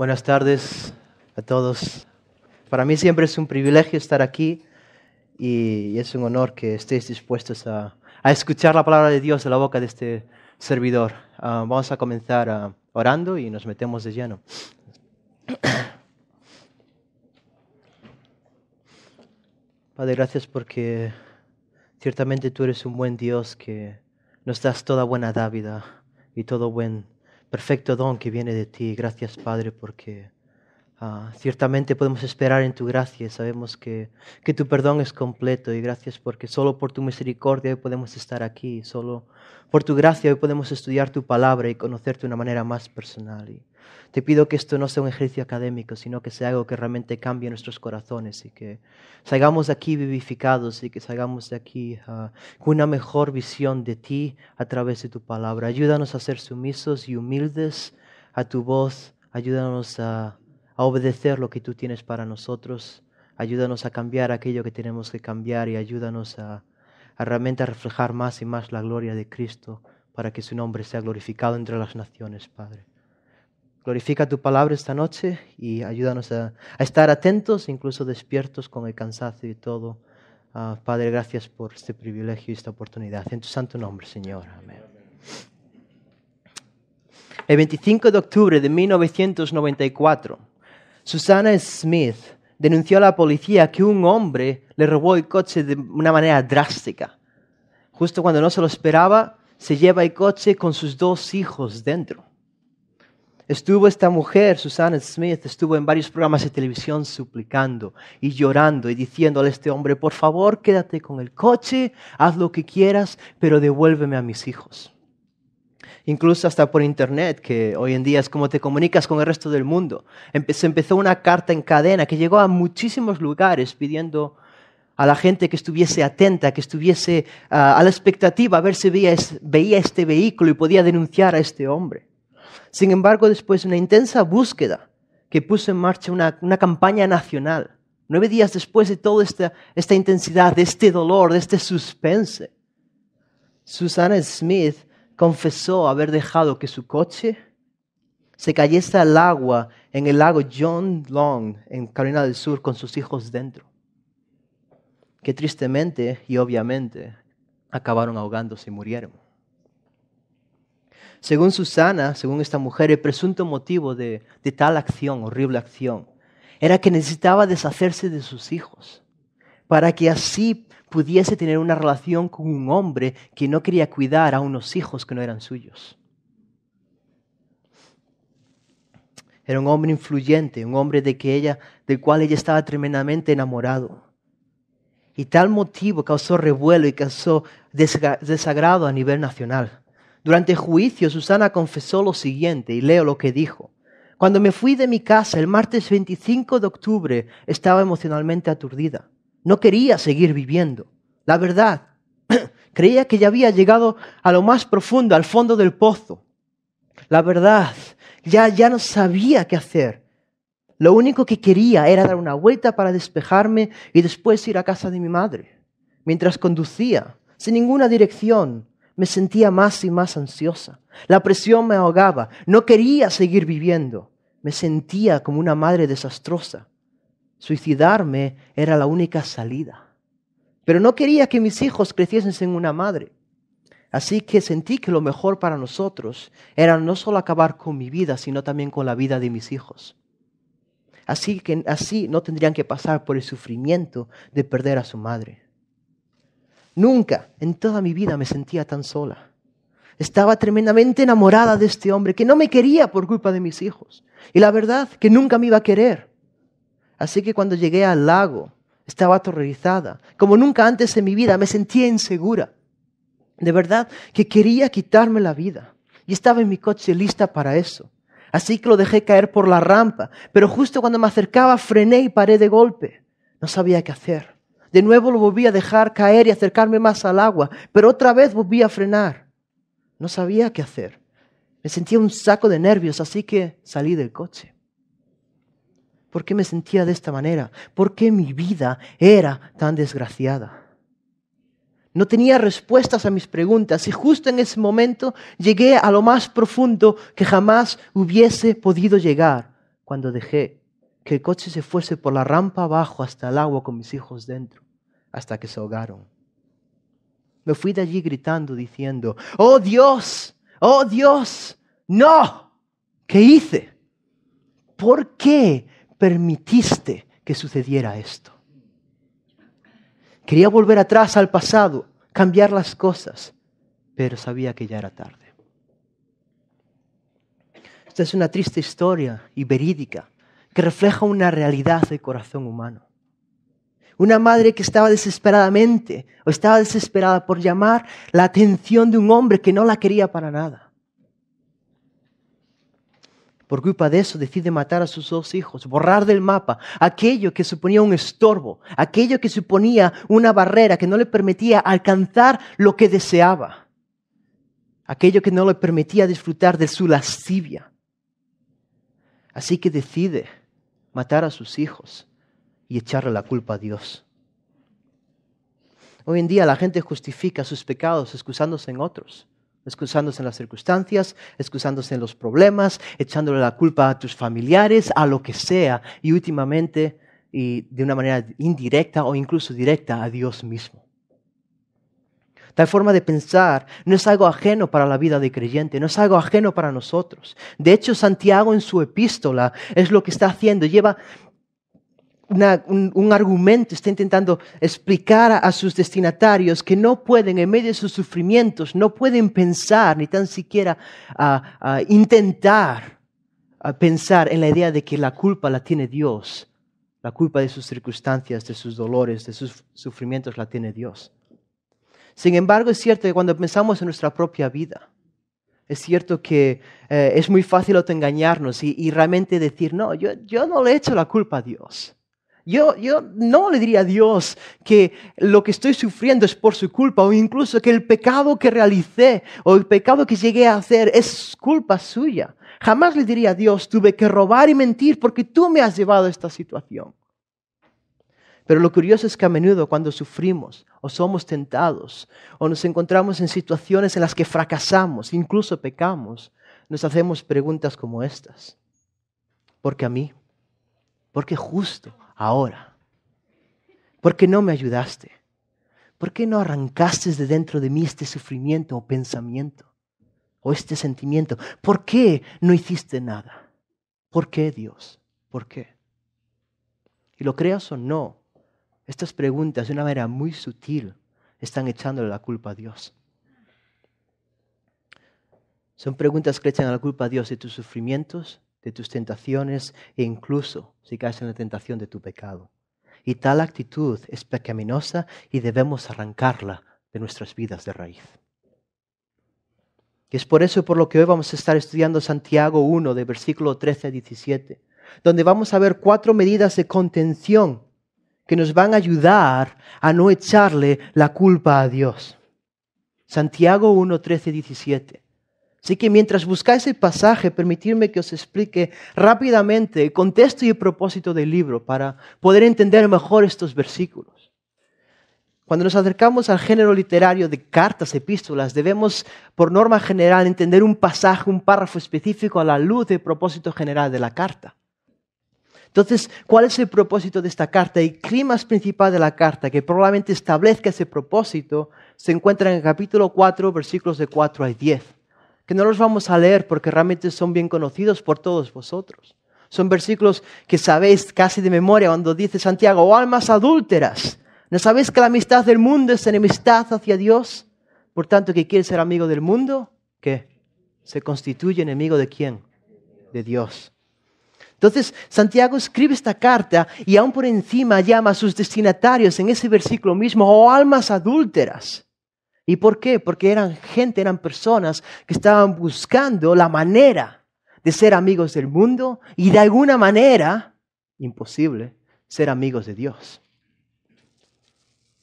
Buenas tardes a todos. Para mí siempre es un privilegio estar aquí y es un honor que estéis dispuestos a, escuchar la palabra de Dios de la boca de este servidor. Ah, vamos a comenzar ah, orando y nos metemos de lleno. Padre, gracias porque ciertamente tú eres un buen Dios que nos das toda buena dávida y todo buen perfecto don que viene de ti. Gracias, Padre, porque ah, ciertamente podemos esperar en tu gracia. Sabemos que, que, tu perdón es completo y gracias porque solo por tu misericordia hoy podemos estar aquí. Solo por tu gracia hoy podemos estudiar tu palabra y conocerte de una manera más personal. Te pido que esto no sea un ejercicio académico, sino que sea algo que realmente cambie nuestros corazones y que salgamos de aquí vivificados y que salgamos de aquí ah, con una mejor visión de ti a través de tu palabra. Ayúdanos a ser sumisos y humildes a tu voz. Ayúdanos a, obedecer lo que tú tienes para nosotros. Ayúdanos a cambiar aquello que tenemos que cambiar y ayúdanos a, realmente a reflejar más y más la gloria de Cristo para que su nombre sea glorificado entre las naciones, Padre. Glorifica tu palabra esta noche y ayúdanos a, estar atentos, incluso despiertos con el cansancio y todo. Ah, Padre, gracias por este privilegio y esta oportunidad. En tu santo nombre, Señor. Amén. El 25 de octubre de 1994, Susana Smith denunció a la policía que un hombre le robó el coche de una manera drástica. Justo cuando no se lo esperaba, se lleva el coche con sus dos hijos dentro. Estuvo esta mujer, Susana Smith, estuvo en varios programas de televisión suplicando y llorando y diciendo a este hombre, por favor, quédate con el coche, haz lo que quieras, pero devuélveme a mis hijos. Incluso hasta por internet, que hoy en día es como te comunicas con el resto del mundo. se empezó una carta en cadena que llegó a muchísimos lugares pidiendo a la gente que estuviese atenta, que estuviese ah, a la expectativa, a ver si veía este vehículo y podía denunciar a este hombre. Sin embargo, después de una intensa búsqueda que puso en marcha una, campaña nacional, nueve días después de toda esta, esta intensidad, de este dolor, de este suspense, Susana Smith confesó haber dejado que su coche se cayese al agua en el lago John Long, en Carolina del Sur, con sus hijos dentro, que tristemente y obviamente acabaron ahogándose y murieron. Según Susana, según esta mujer, el presunto motivo de, tal acción, horrible acción, era que necesitaba deshacerse de sus hijos para que así pudiese tener una relación con un hombre que no quería cuidar a unos hijos que no eran suyos. Era un hombre influyente, un hombre de que ella, del cual ella estaba tremendamente enamorado. Y tal motivo causó revuelo y causó desagrado a nivel nacional. Durante el juicio, Susana confesó lo siguiente, y leo lo que dijo. Cuando me fui de mi casa el martes 25 de octubre, estaba emocionalmente aturdida. No quería seguir viviendo. La verdad, creía que ya había llegado a lo más profundo, al fondo del pozo. La verdad, ya, ya no sabía qué hacer. Lo único que quería era dar una vuelta para despejarme y después ir a casa de mi madre. Mientras conducía, sin ninguna dirección, me sentía más y más ansiosa. La presión me ahogaba. No quería seguir viviendo. Me sentía como una madre desastrosa. Suicidarme era la única salida. Pero no quería que mis hijos creciesen sin una madre. Así que sentí que lo mejor para nosotros era no solo acabar con mi vida, sino también con la vida de mis hijos. Así que así no tendrían que pasar por el sufrimiento de perder a su madre. Nunca en toda mi vida me sentía tan sola. Estaba tremendamente enamorada de este hombre que no me quería por culpa de mis hijos. Y la verdad, que nunca me iba a querer. Así que cuando llegué al lago, estaba aterrorizada. Como nunca antes en mi vida, me sentía insegura. De verdad, que quería quitarme la vida. Y estaba en mi coche lista para eso. Así que lo dejé caer por la rampa. Pero justo cuando me acercaba, frené y paré de golpe. No sabía qué hacer. De nuevo lo volví a dejar caer y acercarme más al agua, pero otra vez volví a frenar. No sabía qué hacer. Me sentía un saco de nervios, así que salí del coche. ¿Por qué me sentía de esta manera? ¿Por qué mi vida era tan desgraciada? No tenía respuestas a mis preguntas y justo en ese momento llegué a lo más profundo que jamás hubiese podido llegar cuando dejé que el coche se fuese por la rampa abajo hasta el agua con mis hijos dentro, hasta que se ahogaron. Me fui de allí gritando, diciendo, oh Dios, oh Dios, no, ¿qué hice? ¿Por qué permitiste que sucediera esto? Quería volver atrás al pasado, cambiar las cosas, pero sabía que ya era tarde. Esta es una triste historia y verídica refleja una realidad del corazón humano. Una madre que estaba desesperadamente o estaba desesperada por llamar la atención de un hombre que no la quería para nada. Por culpa de eso decide matar a sus dos hijos, borrar del mapa aquello que suponía un estorbo, aquello que suponía una barrera que no le permitía alcanzar lo que deseaba, aquello que no le permitía disfrutar de su lascivia. Así que decide matar a sus hijos y echarle la culpa a Dios. Hoy en día la gente justifica sus pecados excusándose en otros, excusándose en las circunstancias, excusándose en los problemas, echándole la culpa a tus familiares, a lo que sea, y últimamente, y de una manera indirecta o incluso directa, a Dios mismo. La forma de pensar no es algo ajeno para la vida de creyente, no es algo ajeno para nosotros. De hecho, Santiago en su epístola es lo que está haciendo, lleva un, argumento, está intentando explicar a, sus destinatarios que no pueden, en medio de sus sufrimientos, no pueden pensar, ni tan siquiera intentar pensar en la idea de que la culpa la tiene Dios, la culpa de sus circunstancias, de sus dolores, de sus sufrimientos la tiene Dios. Sin embargo, es cierto que cuando pensamos en nuestra propia vida, es cierto que eh, es muy fácil autoengañarnos y, y realmente decir, no, yo, no le he hecho la culpa a Dios. yo, no le diría a Dios que lo que estoy sufriendo es por su culpa o incluso que el pecado que realicé o el pecado que llegué a hacer es culpa suya. Jamás le diría a Dios, tuve que robar y mentir porque tú me has llevado a esta situación. Pero lo curioso es que a menudo cuando sufrimos o somos tentados o nos encontramos en situaciones en las que fracasamos, incluso pecamos, nos hacemos preguntas como estas. ¿Por qué a mí? ¿Por qué justo ahora? ¿Por qué no me ayudaste? ¿Por qué no arrancaste de dentro de mí este sufrimiento o pensamiento o este sentimiento? ¿Por qué no hiciste nada? ¿Por qué Dios? ¿Por qué? Y lo creas o no, estas preguntas de una manera muy sutil están echándole la culpa a Dios. Son preguntas que echan la culpa a Dios de tus sufrimientos, de tus tentaciones e incluso si caes en la tentación de tu pecado. Y tal actitud es pecaminosa y debemos arrancarla de nuestras vidas de raíz. Y es por eso por lo que hoy vamos a estar estudiando Santiago 1, de versículo 13 a 17, donde vamos a ver cuatro medidas de contención que nos van a ayudar a no echarle la culpa a Dios. Santiago 1, 13, 17. Así que mientras buscáis el pasaje, permitidme que os explique rápidamente el contexto y el propósito del libro para poder entender mejor estos versículos. Cuando nos acercamos al género literario de cartas, epístolas, debemos, por norma general, entender un pasaje, un párrafo específico a la luz del propósito general de la carta. Entonces, ¿cuál es el propósito de esta carta? El clima principal de la carta, que probablemente establezca ese propósito, se encuentra en el capítulo 4, versículos de 4 a 10, que no los vamos a leer porque realmente son bien conocidos por todos vosotros. Son versículos que sabéis casi de memoria cuando dice Santiago, oh almas adúlteras, ¿no sabéis que la amistad del mundo es enemistad hacia Dios? Por tanto, que quiere ser amigo del mundo, ¿Qué? se constituye enemigo de quién? De Dios. Entonces, Santiago escribe esta carta y aún por encima llama a sus destinatarios en ese versículo mismo, o oh, almas adúlteras. ¿Y por qué? Porque eran gente, eran personas que estaban buscando la manera de ser amigos del mundo y de alguna manera, imposible, ser amigos de Dios.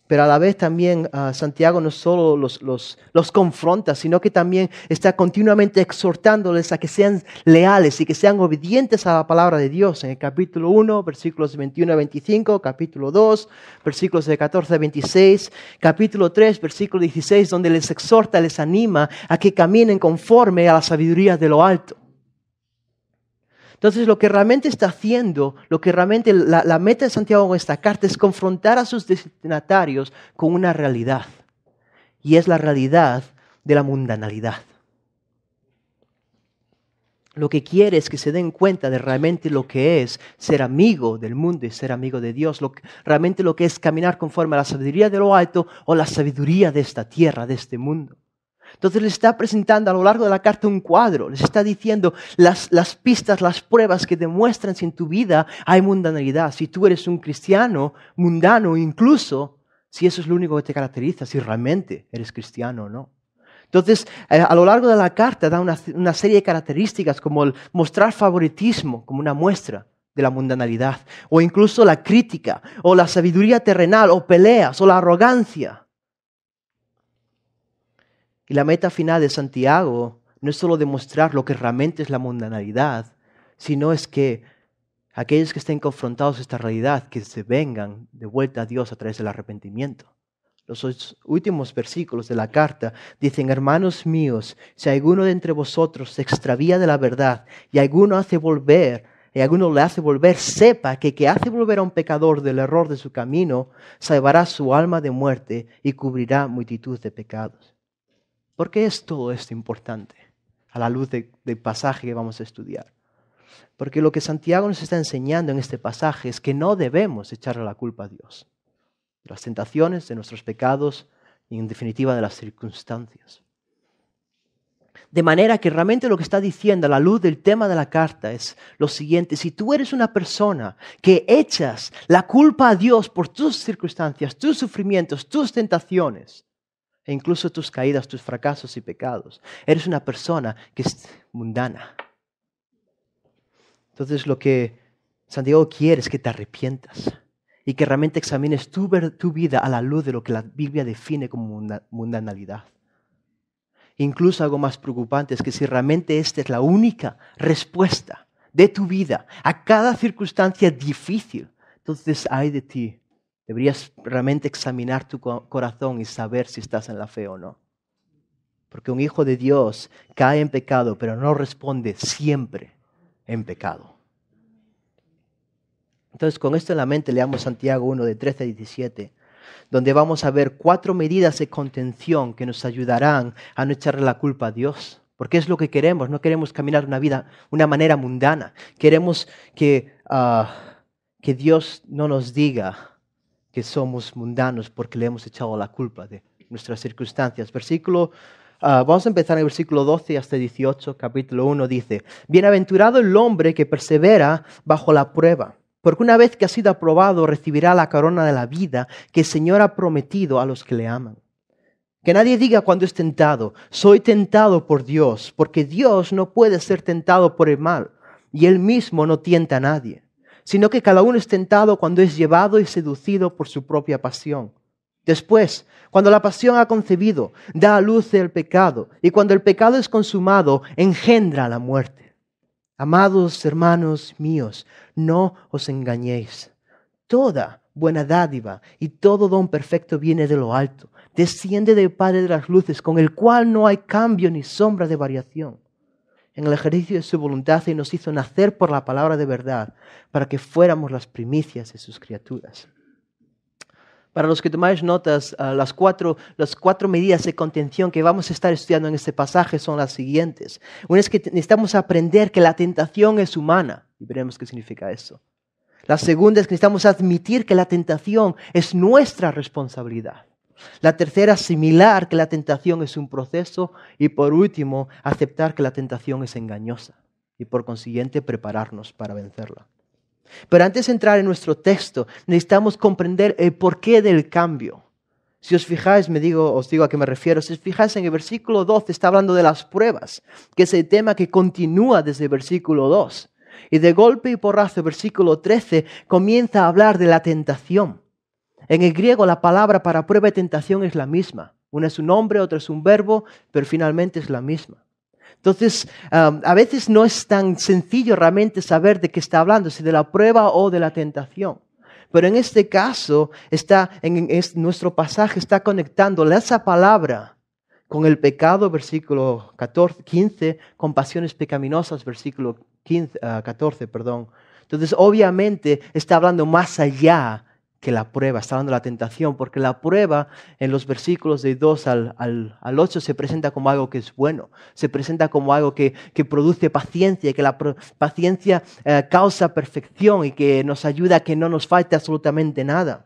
Pero a la vez también ah, Santiago no solo los, los, confronta, sino que también está continuamente exhortándoles a que sean leales y que sean obedientes a la palabra de Dios. En el capítulo 1, versículos 21 a 25, capítulo 2, versículos de 14 a 26, capítulo 3, versículo 16, donde les exhorta, les anima a que caminen conforme a la sabiduría de lo alto. Entonces, lo que realmente está haciendo, lo que realmente la, meta de Santiago en esta carta es confrontar a sus destinatarios con una realidad. Y es la realidad de la mundanalidad. Lo que quiere es que se den cuenta de realmente lo que es ser amigo del mundo y ser amigo de Dios, lo realmente lo que es caminar conforme a la sabiduría de lo alto o la sabiduría de esta tierra, de este mundo. Entonces les está presentando a lo largo de la carta un cuadro, les está diciendo las, pistas, las pruebas que demuestran si en tu vida hay mundanalidad, si tú eres un cristiano mundano incluso, si eso es lo único que te caracteriza, si realmente eres cristiano o no. Entonces, eh, a lo largo de la carta da una, una serie de características como el mostrar favoritismo como una muestra de la mundanalidad, o incluso la crítica, o la sabiduría terrenal, o peleas, o la arrogancia. Y la meta final de Santiago no es solo demostrar lo que realmente es la mundanalidad, sino es que aquellos que estén confrontados a esta realidad, que se vengan de vuelta a Dios a través del arrepentimiento. Los últimos versículos de la carta dicen, hermanos míos, si alguno de entre vosotros se extravía de la verdad y alguno hace volver, y alguno le hace volver, sepa que que hace volver a un pecador del error de su camino, salvará su alma de muerte y cubrirá multitud de pecados. ¿Por qué es todo esto importante a la luz del pasaje que vamos a estudiar? Porque lo que Santiago nos está enseñando en este pasaje es que no debemos echarle la culpa a Dios de las tentaciones, de nuestros pecados y en definitiva de las circunstancias. De manera que realmente lo que está diciendo a la luz del tema de la carta es lo siguiente, si tú eres una persona que echas la culpa a Dios por tus circunstancias, tus sufrimientos, tus tentaciones, e incluso tus caídas, tus fracasos y pecados. Eres una persona que es mundana. Entonces lo que Santiago quiere es que te arrepientas y que realmente examines tu, tu vida a la luz de lo que la Biblia define como mundanalidad. Incluso algo más preocupante es que si realmente esta es la única respuesta de tu vida a cada circunstancia difícil, entonces hay de ti Deberías realmente examinar tu corazón y saber si estás en la fe o no. Porque un hijo de Dios cae en pecado, pero no responde siempre en pecado. Entonces, con esto en la mente, leamos Santiago 1 de 13 a 17, donde vamos a ver cuatro medidas de contención que nos ayudarán a no echarle la culpa a Dios. Porque es lo que queremos, no queremos caminar una vida, una manera mundana. Queremos que, ah, que Dios no nos diga, que somos mundanos porque le hemos echado la culpa de nuestras circunstancias. Versículo, ah, vamos a empezar en el versículo 12 hasta 18, capítulo 1, dice, Bienaventurado el hombre que persevera bajo la prueba, porque una vez que ha sido aprobado recibirá la corona de la vida que el Señor ha prometido a los que le aman. Que nadie diga cuando es tentado, soy tentado por Dios, porque Dios no puede ser tentado por el mal, y él mismo no tienta a nadie sino que cada uno es tentado cuando es llevado y seducido por su propia pasión. Después, cuando la pasión ha concebido, da a luz el pecado, y cuando el pecado es consumado, engendra la muerte. Amados hermanos míos, no os engañéis. Toda buena dádiva y todo don perfecto viene de lo alto, desciende del Padre de las Luces, con el cual no hay cambio ni sombra de variación en el ejercicio de su voluntad y nos hizo nacer por la palabra de verdad, para que fuéramos las primicias de sus criaturas. Para los que tomáis notas, ah, las, cuatro, las cuatro medidas de contención que vamos a estar estudiando en este pasaje son las siguientes. Una es que necesitamos aprender que la tentación es humana, y veremos qué significa eso. La segunda es que necesitamos admitir que la tentación es nuestra responsabilidad. La tercera, asimilar que la tentación es un proceso. Y por último, aceptar que la tentación es engañosa y por consiguiente prepararnos para vencerla. Pero antes de entrar en nuestro texto, necesitamos comprender el porqué del cambio. Si os fijáis, me digo, os digo a qué me refiero, si os fijáis en el versículo 12 está hablando de las pruebas, que es el tema que continúa desde el versículo 2. Y de golpe y porrazo, el versículo 13 comienza a hablar de la tentación. En el griego la palabra para prueba y tentación es la misma. Una es un nombre, otra es un verbo, pero finalmente es la misma. Entonces, a veces no es tan sencillo realmente saber de qué está hablando, si de la prueba o de la tentación. Pero en este caso, está, en, nuestro pasaje está conectando esa palabra con el pecado, versículo 14, 15, con pasiones pecaminosas, versículo 14, ah, perdón. Entonces, obviamente, está hablando más allá que la prueba, está dando la tentación, porque la prueba en los versículos de 2 al, al, 8 se presenta como algo que es bueno, se presenta como algo que, produce paciencia, que la paciencia eh, causa perfección y que nos ayuda a que no nos falte absolutamente nada.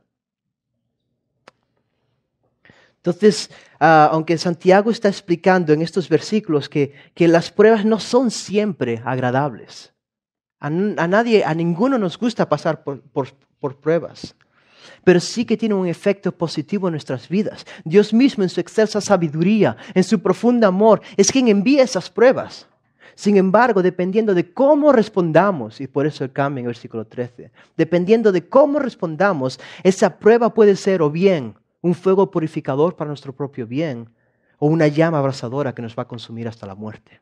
Entonces, ah, aunque Santiago está explicando en estos versículos que, las pruebas no son siempre agradables, a, nadie, a ninguno nos gusta pasar por pruebas pero sí que tiene un efecto positivo en nuestras vidas. Dios mismo en su excelsa sabiduría, en su profundo amor, es quien envía esas pruebas. Sin embargo, dependiendo de cómo respondamos, y por eso el cambio en el versículo 13, dependiendo de cómo respondamos, esa prueba puede ser o bien un fuego purificador para nuestro propio bien, o una llama abrasadora que nos va a consumir hasta la muerte.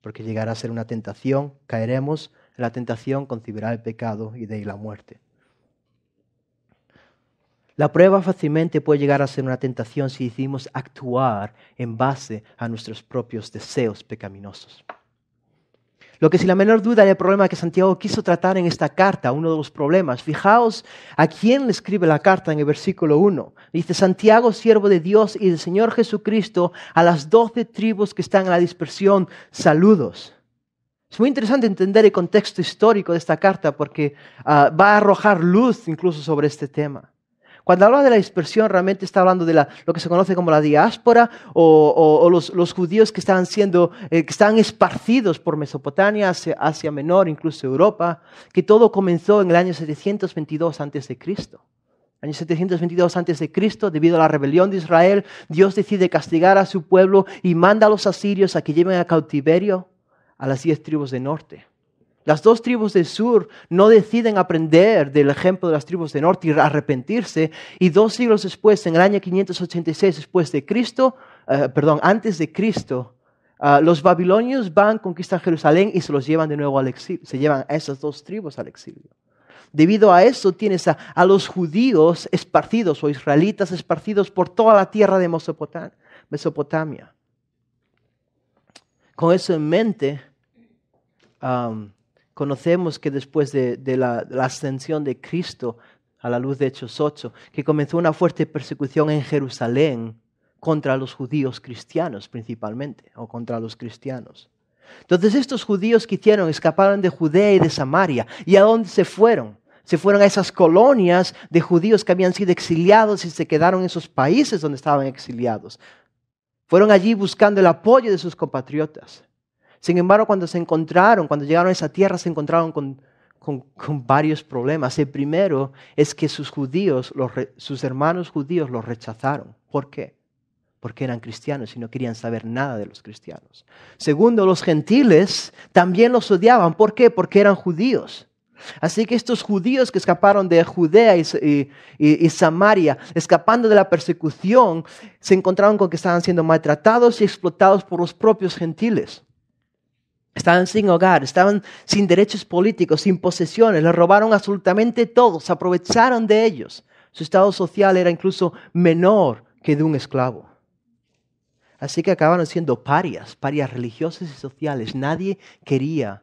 Porque llegará a ser una tentación, caeremos en la tentación, concebirá el pecado y de ahí la muerte. La prueba fácilmente puede llegar a ser una tentación si decidimos actuar en base a nuestros propios deseos pecaminosos. Lo que sin la menor duda era el problema que Santiago quiso tratar en esta carta, uno de los problemas. Fijaos a quién le escribe la carta en el versículo 1. Dice, Santiago, siervo de Dios y del Señor Jesucristo, a las doce tribus que están en la dispersión, saludos. Es muy interesante entender el contexto histórico de esta carta porque ah, va a arrojar luz incluso sobre este tema. Cuando habla de la dispersión, realmente está hablando de lo que se conoce como la diáspora o, los, judíos que están siendo, eh, que están esparcidos por Mesopotamia, Asia Menor, incluso Europa, que todo comenzó en el año 722 a.C. Año 722 a.C., debido a la rebelión de Israel, Dios decide castigar a su pueblo y manda a los asirios a que lleven a cautiverio a las diez tribus del norte. Las dos tribus del sur no deciden aprender del ejemplo de las tribus del norte y arrepentirse. Y dos siglos después, en el año 586 después de Cristo, eh, perdón, antes de Cristo, eh, los babilonios van, conquistan Jerusalén y se los llevan de nuevo al exilio. Se llevan a esas dos tribus al exilio. Debido a eso tienes a, los judíos esparcidos o israelitas esparcidos por toda la tierra de Mesopotamia. Con eso en mente, Conocemos que después de, la, la ascensión de Cristo a la luz de Hechos 8, que comenzó una fuerte persecución en Jerusalén contra los judíos cristianos principalmente, o contra los cristianos. Entonces estos judíos que hicieron escaparon de Judea y de Samaria. ¿Y a dónde se fueron? Se fueron a esas colonias de judíos que habían sido exiliados y se quedaron en esos países donde estaban exiliados. Fueron allí buscando el apoyo de sus compatriotas. Sin embargo, cuando se encontraron, cuando llegaron a esa tierra, se encontraron con, varios problemas. El primero es que sus judíos, sus hermanos judíos los rechazaron. ¿Por qué? Porque eran cristianos y no querían saber nada de los cristianos. Segundo, los gentiles también los odiaban. ¿Por qué? Porque eran judíos. Así que estos judíos que escaparon de Judea y, Samaria, escapando de la persecución, se encontraron con que estaban siendo maltratados y explotados por los propios gentiles. Estaban sin hogar, estaban sin derechos políticos, sin posesiones, les robaron absolutamente todo, se aprovecharon de ellos. Su estado social era incluso menor que de un esclavo. Así que acabaron siendo parias, parias religiosas y sociales. Nadie quería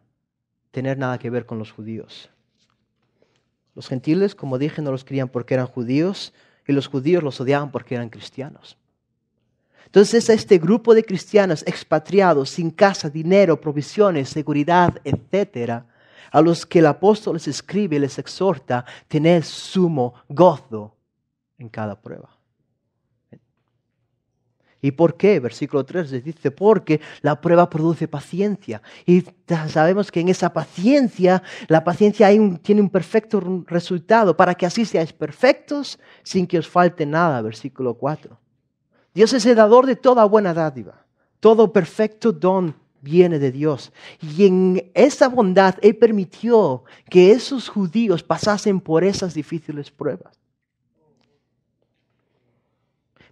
tener nada que ver con los judíos. Los gentiles, como dije, no los querían porque eran judíos y los judíos los odiaban porque eran cristianos. Entonces a este grupo de cristianos expatriados, sin casa, dinero, provisiones, seguridad, etcétera, a los que el apóstol les escribe y les exhorta, tener sumo gozo en cada prueba. ¿Y por qué? Versículo 3 les dice, porque la prueba produce paciencia. Y sabemos que en esa paciencia, la paciencia tiene un perfecto resultado, para que así seáis perfectos sin que os falte nada. Versículo 4. Dios es el dador de toda buena dádiva. Todo perfecto don viene de Dios. Y en esa bondad Él permitió que esos judíos pasasen por esas difíciles pruebas.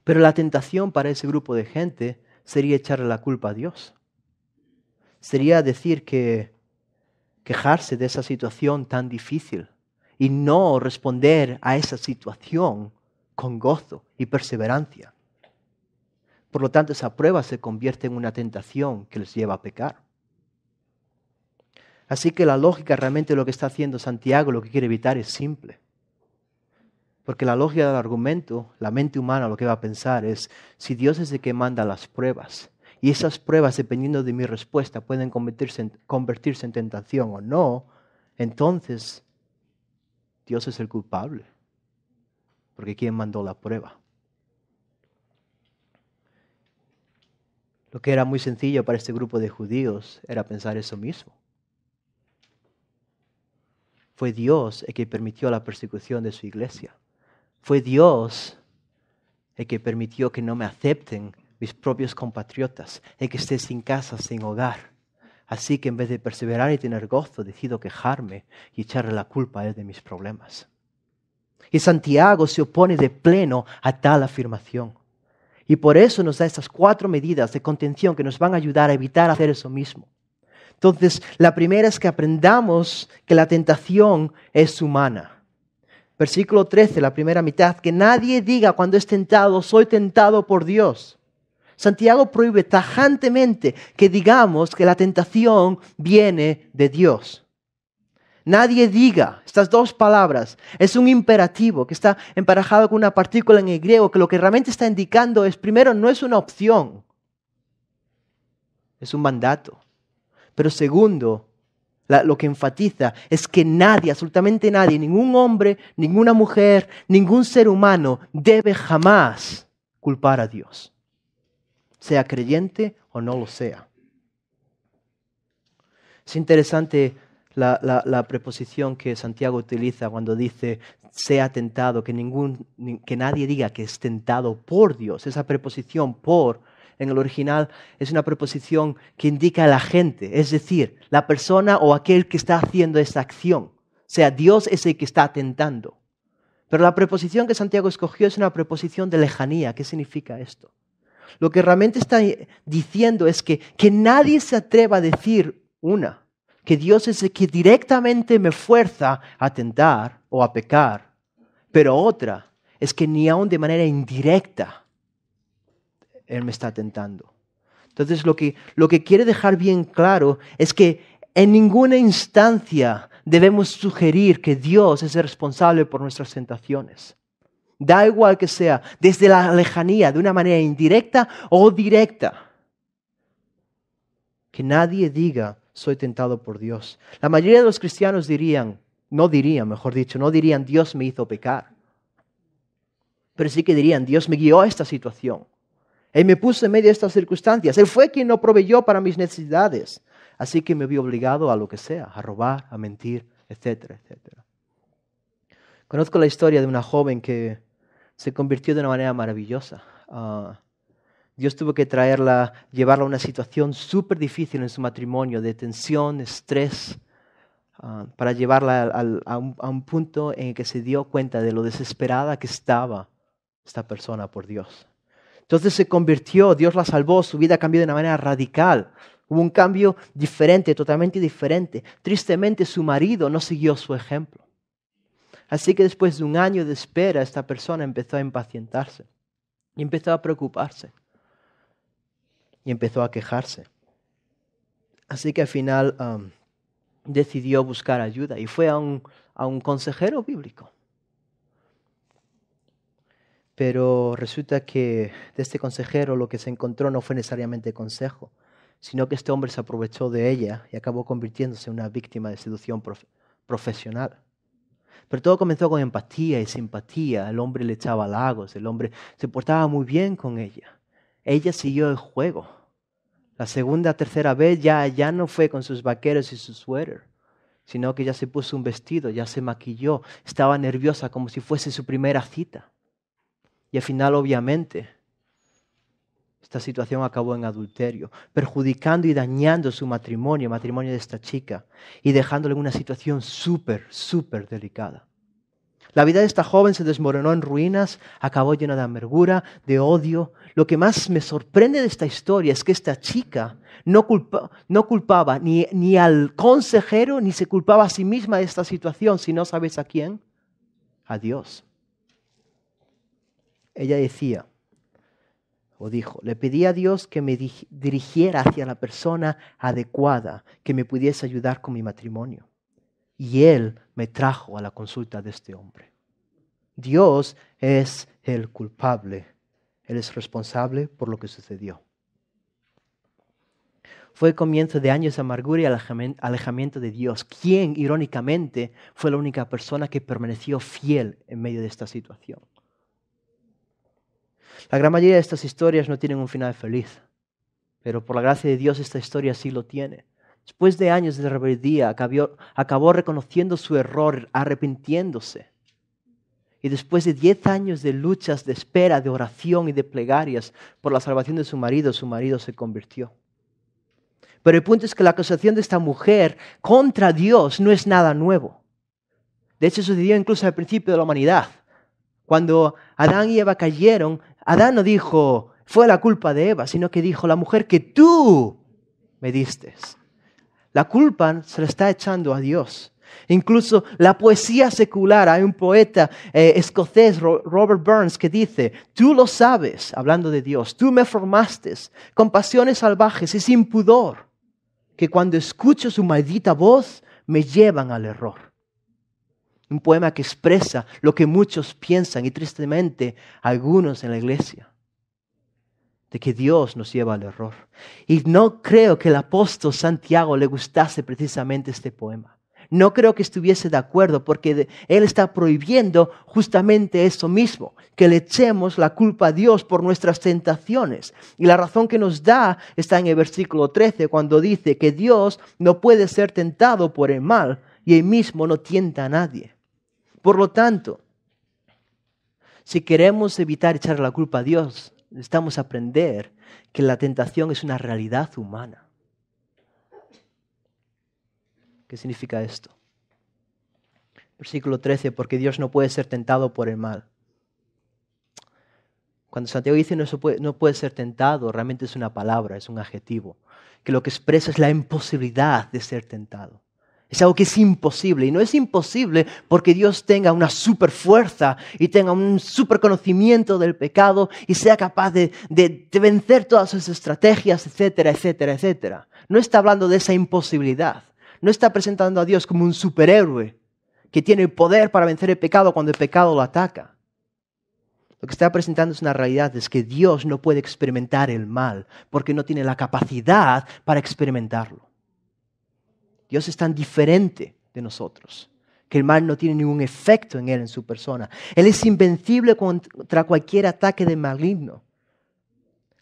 Pero la tentación para ese grupo de gente sería echarle la culpa a Dios. Sería decir que quejarse de esa situación tan difícil y no responder a esa situación con gozo y perseverancia. Por lo tanto, esa prueba se convierte en una tentación que les lleva a pecar. Así que la lógica realmente lo que está haciendo Santiago, lo que quiere evitar es simple. Porque la lógica del argumento, la mente humana lo que va a pensar es, si Dios es el que manda las pruebas, y esas pruebas, dependiendo de mi respuesta, pueden convertirse en, convertirse en tentación o no, entonces Dios es el culpable. Porque ¿quién mandó la prueba? Lo que era muy sencillo para este grupo de judíos era pensar eso mismo. Fue Dios el que permitió la persecución de su iglesia. Fue Dios el que permitió que no me acepten mis propios compatriotas, el que esté sin casa, sin hogar. Así que en vez de perseverar y tener gozo, decido quejarme y echarle la culpa a él de mis problemas. Y Santiago se opone de pleno a tal afirmación. Y por eso nos da estas cuatro medidas de contención que nos van a ayudar a evitar hacer eso mismo. Entonces, la primera es que aprendamos que la tentación es humana. Versículo 13, la primera mitad, que nadie diga cuando es tentado, soy tentado por Dios. Santiago prohíbe tajantemente que digamos que la tentación viene de Dios. Nadie diga, estas dos palabras, es un imperativo que está emparejado con una partícula en el griego, que lo que realmente está indicando es, primero, no es una opción, es un mandato. Pero segundo, lo que enfatiza es que nadie, absolutamente nadie, ningún hombre, ninguna mujer, ningún ser humano debe jamás culpar a Dios, sea creyente o no lo sea. Es interesante la, preposición que Santiago utiliza cuando dice sea tentado, que, ningún, que nadie diga que es tentado por Dios. Esa preposición por en el original es una preposición que indica a la gente, es decir, la persona o aquel que está haciendo esa acción. O sea, Dios es el que está tentando. Pero la preposición que Santiago escogió es una preposición de lejanía. ¿Qué significa esto? Lo que realmente está diciendo es que, que nadie se atreva a decir una que Dios es el que directamente me fuerza a tentar o a pecar, pero otra es que ni aun de manera indirecta Él me está tentando. Entonces lo que, lo que quiere dejar bien claro es que en ninguna instancia debemos sugerir que Dios es el responsable por nuestras tentaciones. Da igual que sea, desde la lejanía, de una manera indirecta o directa. Que nadie diga soy tentado por Dios. La mayoría de los cristianos dirían, no dirían, mejor dicho, no dirían Dios me hizo pecar, pero sí que dirían Dios me guió a esta situación. Él me puso en medio de estas circunstancias. Él fue quien no proveyó para mis necesidades. Así que me vi obligado a lo que sea, a robar, a mentir, etcétera, etcétera. Conozco la historia de una joven que se convirtió de una manera maravillosa. a ah, Dios tuvo que traerla, llevarla a una situación súper difícil en su matrimonio, de tensión, estrés, ah, para llevarla a, un, a un punto en que se dio cuenta de lo desesperada que estaba esta persona por Dios. Entonces se convirtió, Dios la salvó, su vida cambió de una manera radical. Hubo un cambio diferente, totalmente diferente. Tristemente su marido no siguió su ejemplo. Así que después de un año de espera, esta persona empezó a impacientarse y empezó a preocuparse y empezó a quejarse. Así que al final um, decidió buscar ayuda y fue a un, consejero bíblico. Pero resulta que de este consejero lo que se encontró no fue necesariamente consejo, sino que este hombre se aprovechó de ella y acabó convirtiéndose en una víctima de seducción profesional. Pero todo comenzó con empatía y simpatía. El hombre le echaba halagos, el hombre se portaba muy bien con ella. Ella siguió el juego. La segunda, tercera vez ya, ya no fue con sus vaqueros y su suéter, sino que ya se puso un vestido, ya se maquilló, estaba nerviosa como si fuese su primera cita. Y al final, obviamente, esta situación acabó en adulterio, perjudicando y dañando su matrimonio, el matrimonio de esta chica, y dejándole en una situación súper, súper delicada. La vida de esta joven se desmoronó en ruinas, acabó llena de amargura, de odio. Lo que más me sorprende de esta historia es que esta chica no, culpaba ni, ni, al consejero, ni se culpaba a sí misma de esta situación, si no sabes a quién, a Dios. Ella decía, o dijo, le pedí a Dios que me dirigiera hacia la persona adecuada, que me pudiese ayudar con mi matrimonio y él me trajo a la consulta de este hombre. Dios es el culpable. Él es responsable por lo que sucedió. Fue el comienzo de años de amargura y alejamiento de Dios, quien irónicamente fue la única persona que permaneció fiel en medio de esta situación. La gran mayoría de estas historias no tienen un final feliz, pero por la gracia de Dios esta historia sí lo tiene. Después de años de rebeldía, acabó, reconociendo su error, arrepintiéndose. Y después de diez años de luchas, de espera, de oración y de plegarias por la salvación de su marido, su marido se convirtió. Pero el punto es que la acusación de esta mujer contra Dios no es nada nuevo. De hecho, sucedió incluso al principio de la humanidad. Cuando Adán y Eva cayeron, Adán no dijo, fue la culpa de Eva, sino que dijo, la mujer que tú me diste la culpa se la está echando a Dios. Incluso la poesía secular, hay un poeta eh, escocés, Robert Burns, que dice, tú lo sabes, hablando de Dios, tú me formaste con pasiones salvajes y sin pudor, que cuando escucho su maldita voz me llevan al error. Un poema que expresa lo que muchos piensan y tristemente algunos en la iglesia de que Dios nos lleva al error. Y no creo que el apóstol Santiago le gustase precisamente este poema. No creo que estuviese de acuerdo porque él está prohibiendo justamente eso mismo, que le echemos la culpa a Dios por nuestras tentaciones. Y la razón que nos da está en el versículo 13 cuando dice que Dios no puede ser tentado por el mal y él mismo no tienta a nadie. Por lo tanto, si queremos evitar echar la culpa a Dios, necesitamos aprender que la tentación es una realidad humana. ¿Qué significa esto? Versículo 13, porque Dios no puede ser tentado por el mal. Cuando Santiago dice no puede, no puede ser tentado, realmente es una palabra, es un adjetivo, que lo que expresa es la imposibilidad de ser tentado. Es algo que es imposible. Y no es imposible porque Dios tenga una super fuerza y tenga un super conocimiento del pecado y sea capaz de, vencer todas sus estrategias, etcétera, etcétera, etcétera. No está hablando de esa imposibilidad. No está presentando a Dios como un superhéroe que tiene el poder para vencer el pecado cuando el pecado lo ataca. Lo que está presentando es una realidad, es que Dios no puede experimentar el mal porque no tiene la capacidad para experimentarlo. Dios es tan diferente de nosotros que el mal no tiene ningún efecto en él, en su persona. Él es invencible contra cualquier ataque de maligno.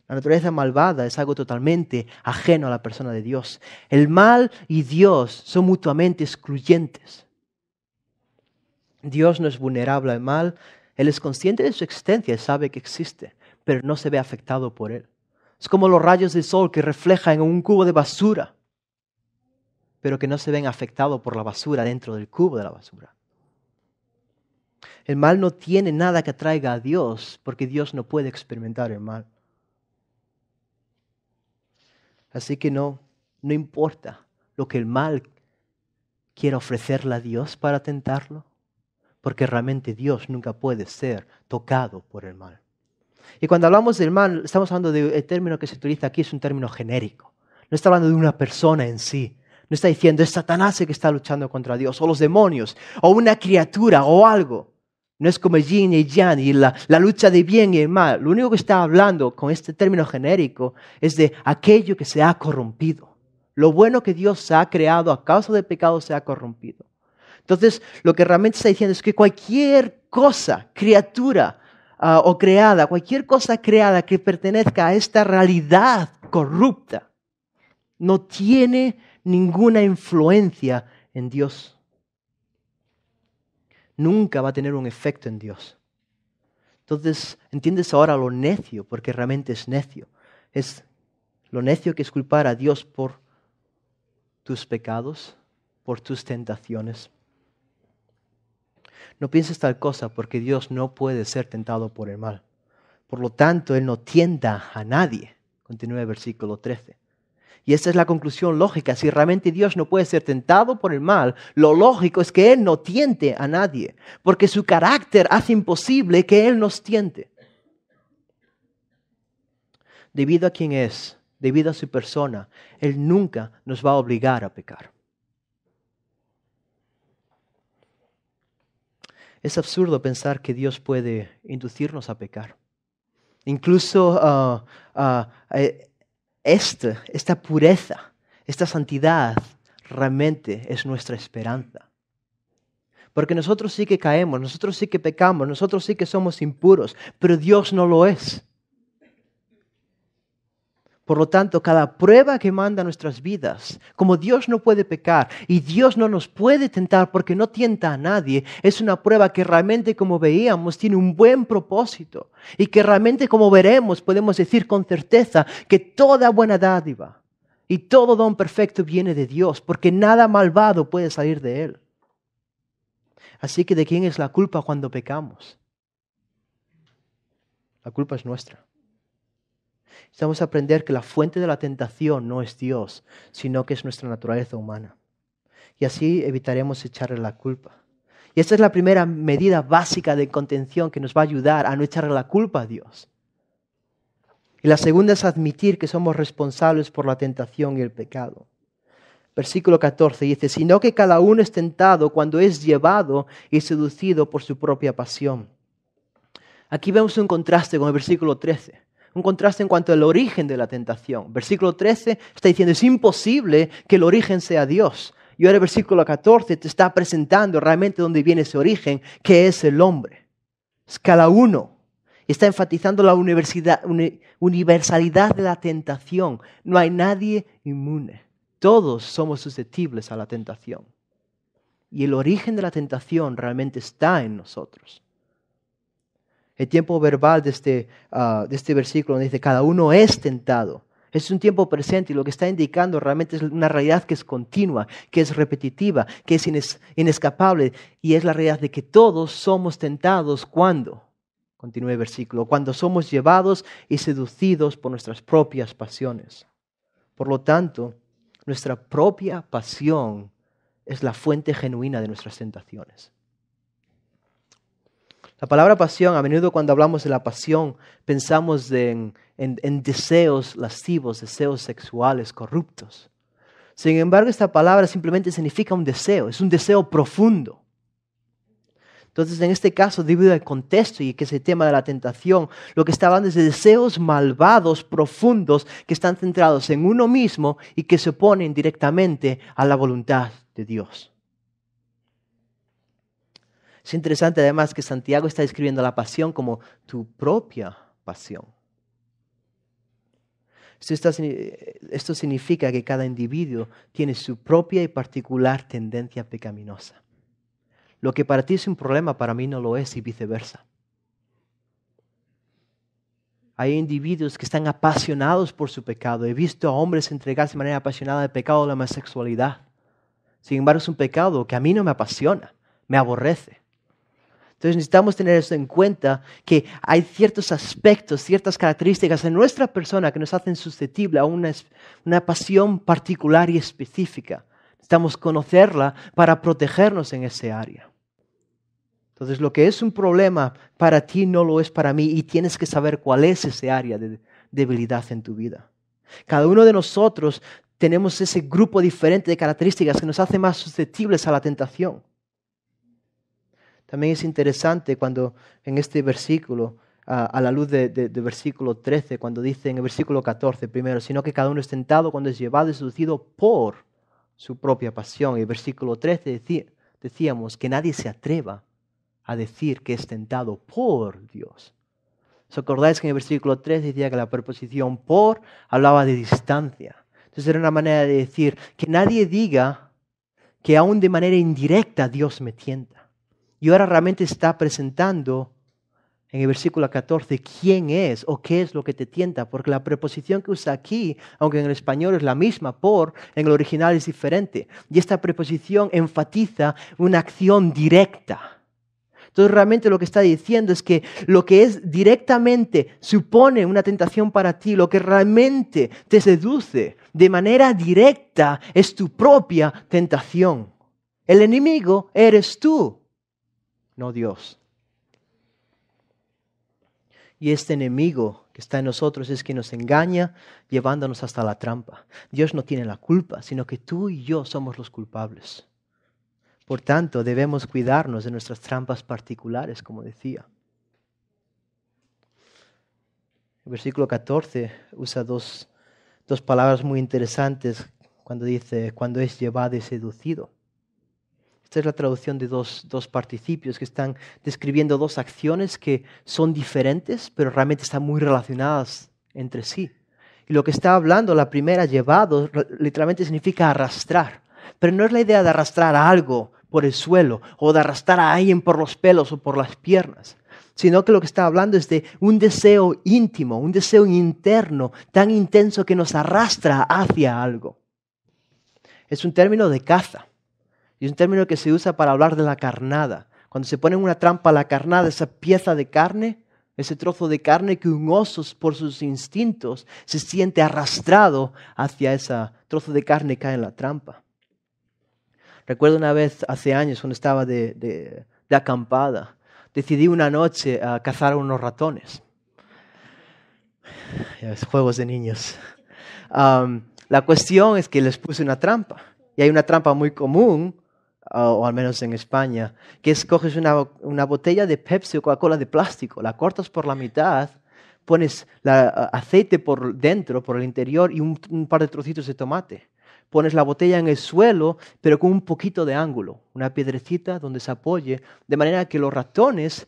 La naturaleza malvada es algo totalmente ajeno a la persona de Dios. El mal y Dios son mutuamente excluyentes. Dios no es vulnerable al mal. Él es consciente de su existencia, sabe que existe, pero no se ve afectado por él. Es como los rayos del sol que reflejan en un cubo de basura pero que no se ven afectados por la basura dentro del cubo de la basura. El mal no tiene nada que atraiga a Dios, porque Dios no puede experimentar el mal. Así que no, no importa lo que el mal quiera ofrecerle a Dios para tentarlo, porque realmente Dios nunca puede ser tocado por el mal. Y cuando hablamos del mal, estamos hablando del término que se utiliza aquí, es un término genérico. No está hablando de una persona en sí, no está diciendo es Satanás el que está luchando contra Dios, o los demonios, o una criatura, o algo. No es como yin y yang y la, lucha de bien y mal. Lo único que está hablando con este término genérico es de aquello que se ha corrompido. Lo bueno que Dios ha creado a causa del pecado se ha corrompido. Entonces, lo que realmente está diciendo es que cualquier cosa, criatura ah, o creada, cualquier cosa creada que pertenezca a esta realidad corrupta, no tiene ninguna influencia en Dios. Nunca va a tener un efecto en Dios. Entonces, entiendes ahora lo necio, porque realmente es necio. Es lo necio que es culpar a Dios por tus pecados, por tus tentaciones. No pienses tal cosa porque Dios no puede ser tentado por el mal. Por lo tanto, Él no tienda a nadie. Continúa el versículo 13. Y esa es la conclusión lógica. Si realmente Dios no puede ser tentado por el mal, lo lógico es que Él no tiente a nadie, porque su carácter hace imposible que Él nos tiente. Debido a quien es, debido a su persona, Él nunca nos va a obligar a pecar. Es absurdo pensar que Dios puede inducirnos a pecar. Incluso a ah, ah, eh, esta, esta pureza, esta santidad realmente es nuestra esperanza. Porque nosotros sí que caemos, nosotros sí que pecamos, nosotros sí que somos impuros, pero Dios no lo es. Por lo tanto, cada prueba que manda nuestras vidas, como Dios no puede pecar y Dios no nos puede tentar porque no tienta a nadie, es una prueba que realmente, como veíamos, tiene un buen propósito y que realmente, como veremos, podemos decir con certeza que toda buena dádiva y todo don perfecto viene de Dios, porque nada malvado puede salir de Él. Así que, ¿de quién es la culpa cuando pecamos? La culpa es nuestra a aprender que la fuente de la tentación no es Dios, sino que es nuestra naturaleza humana. Y así evitaremos echarle la culpa. Y esta es la primera medida básica de contención que nos va a ayudar a no echarle la culpa a Dios. Y la segunda es admitir que somos responsables por la tentación y el pecado. Versículo 14 dice, sino que cada uno es tentado cuando es llevado y seducido por su propia pasión. Aquí vemos un contraste con el versículo 13 un contraste en cuanto al origen de la tentación. Versículo 13 está diciendo, es imposible que el origen sea Dios. Y ahora el versículo 14 te está presentando realmente dónde viene ese origen, que es el hombre. Cada uno Está enfatizando la universalidad de la tentación. No hay nadie inmune. Todos somos susceptibles a la tentación. Y el origen de la tentación realmente está en nosotros. El tiempo verbal de este, ah, de este versículo dice, cada uno es tentado. Es un tiempo presente y lo que está indicando realmente es una realidad que es continua, que es repetitiva, que es inescapable y es la realidad de que todos somos tentados cuando, continúe el versículo, cuando somos llevados y seducidos por nuestras propias pasiones. Por lo tanto, nuestra propia pasión es la fuente genuina de nuestras tentaciones. La palabra pasión, a menudo cuando hablamos de la pasión, pensamos en, deseos lascivos, deseos sexuales corruptos. Sin embargo, esta palabra simplemente significa un deseo, es un deseo profundo. Entonces, en este caso, debido al contexto y que es el tema de la tentación, lo que está hablando es de deseos malvados, profundos, que están centrados en uno mismo y que se oponen directamente a la voluntad de Dios. Es interesante además que Santiago está describiendo la pasión como tu propia pasión. Esto, significa que cada individuo tiene su propia y particular tendencia pecaminosa. Lo que para ti es un problema, para mí no lo es y viceversa. Hay individuos que están apasionados por su pecado. He visto a hombres entregarse de manera apasionada al pecado de la homosexualidad. Sin embargo, es un pecado que a mí no me apasiona, me aborrece. Entonces necesitamos tener eso en cuenta, que hay ciertos aspectos, ciertas características en nuestra persona que nos hacen susceptible a una, una pasión particular y específica. Necesitamos conocerla para protegernos en ese área. Entonces, lo que es un problema para ti no lo es para mí y tienes que saber cuál es ese área de debilidad en tu vida. Cada uno de nosotros tenemos ese grupo diferente de características que nos hace más susceptibles a la tentación. También es interesante cuando en este versículo, a la luz del versículo 13, cuando dice en el versículo 14 primero, sino que cada uno es tentado cuando es llevado y seducido por su propia pasión. Y el versículo 13 decíamos que nadie se atreva a decir que es tentado por Dios. ¿Os acordáis que en el versículo 13 decía que la preposición por hablaba de distancia? Entonces era una manera de decir que nadie diga que aún de manera indirecta Dios me tienta. Y ahora realmente está presentando en el versículo 14 quién es o qué es lo que te tienta, porque la preposición que usa aquí, aunque en el español es la misma, por, en el original es diferente. Y esta preposición enfatiza una acción directa. Entonces realmente lo que está diciendo es que lo que es directamente supone una tentación para ti, lo que realmente te seduce de manera directa es tu propia tentación. El enemigo eres tú no Dios. Y este enemigo que está en nosotros es que nos engaña llevándonos hasta la trampa. Dios no tiene la culpa, sino que tú y yo somos los culpables. Por tanto, debemos cuidarnos de nuestras trampas particulares, como decía. El versículo 14 usa dos, dos palabras muy interesantes cuando dice, cuando es llevado y seducido. Esta es la traducción de dos, dos, participios que están describiendo dos acciones que son diferentes, pero realmente están muy relacionadas entre sí. Y lo que está hablando, la primera, llevado, literalmente significa arrastrar. Pero no es la idea de arrastrar algo por el suelo o de arrastrar a alguien por los pelos o por las piernas, sino que lo que está hablando es de un deseo íntimo, un deseo interno tan intenso que nos arrastra hacia algo. Es un término de caza y es un término que se usa para hablar de la carnada. Cuando se pone en una trampa la carnada, esa pieza de carne, ese trozo de carne que un oso por sus instintos se siente arrastrado hacia ese trozo de carne cae en la trampa. Recuerdo una vez hace años cuando estaba de, de, acampada, decidí una noche a cazar unos ratones. juegos de niños. la cuestión es que les puse una trampa. Y hay una trampa muy común o al menos en España, que escoges una, una botella de Pepsi o Coca-Cola de plástico, la cortas por la mitad, pones la, aceite por dentro, por el interior y un, par de trocitos de tomate. Pones la botella en el suelo, pero con un poquito de ángulo, una piedrecita donde se apoye, de manera que los ratones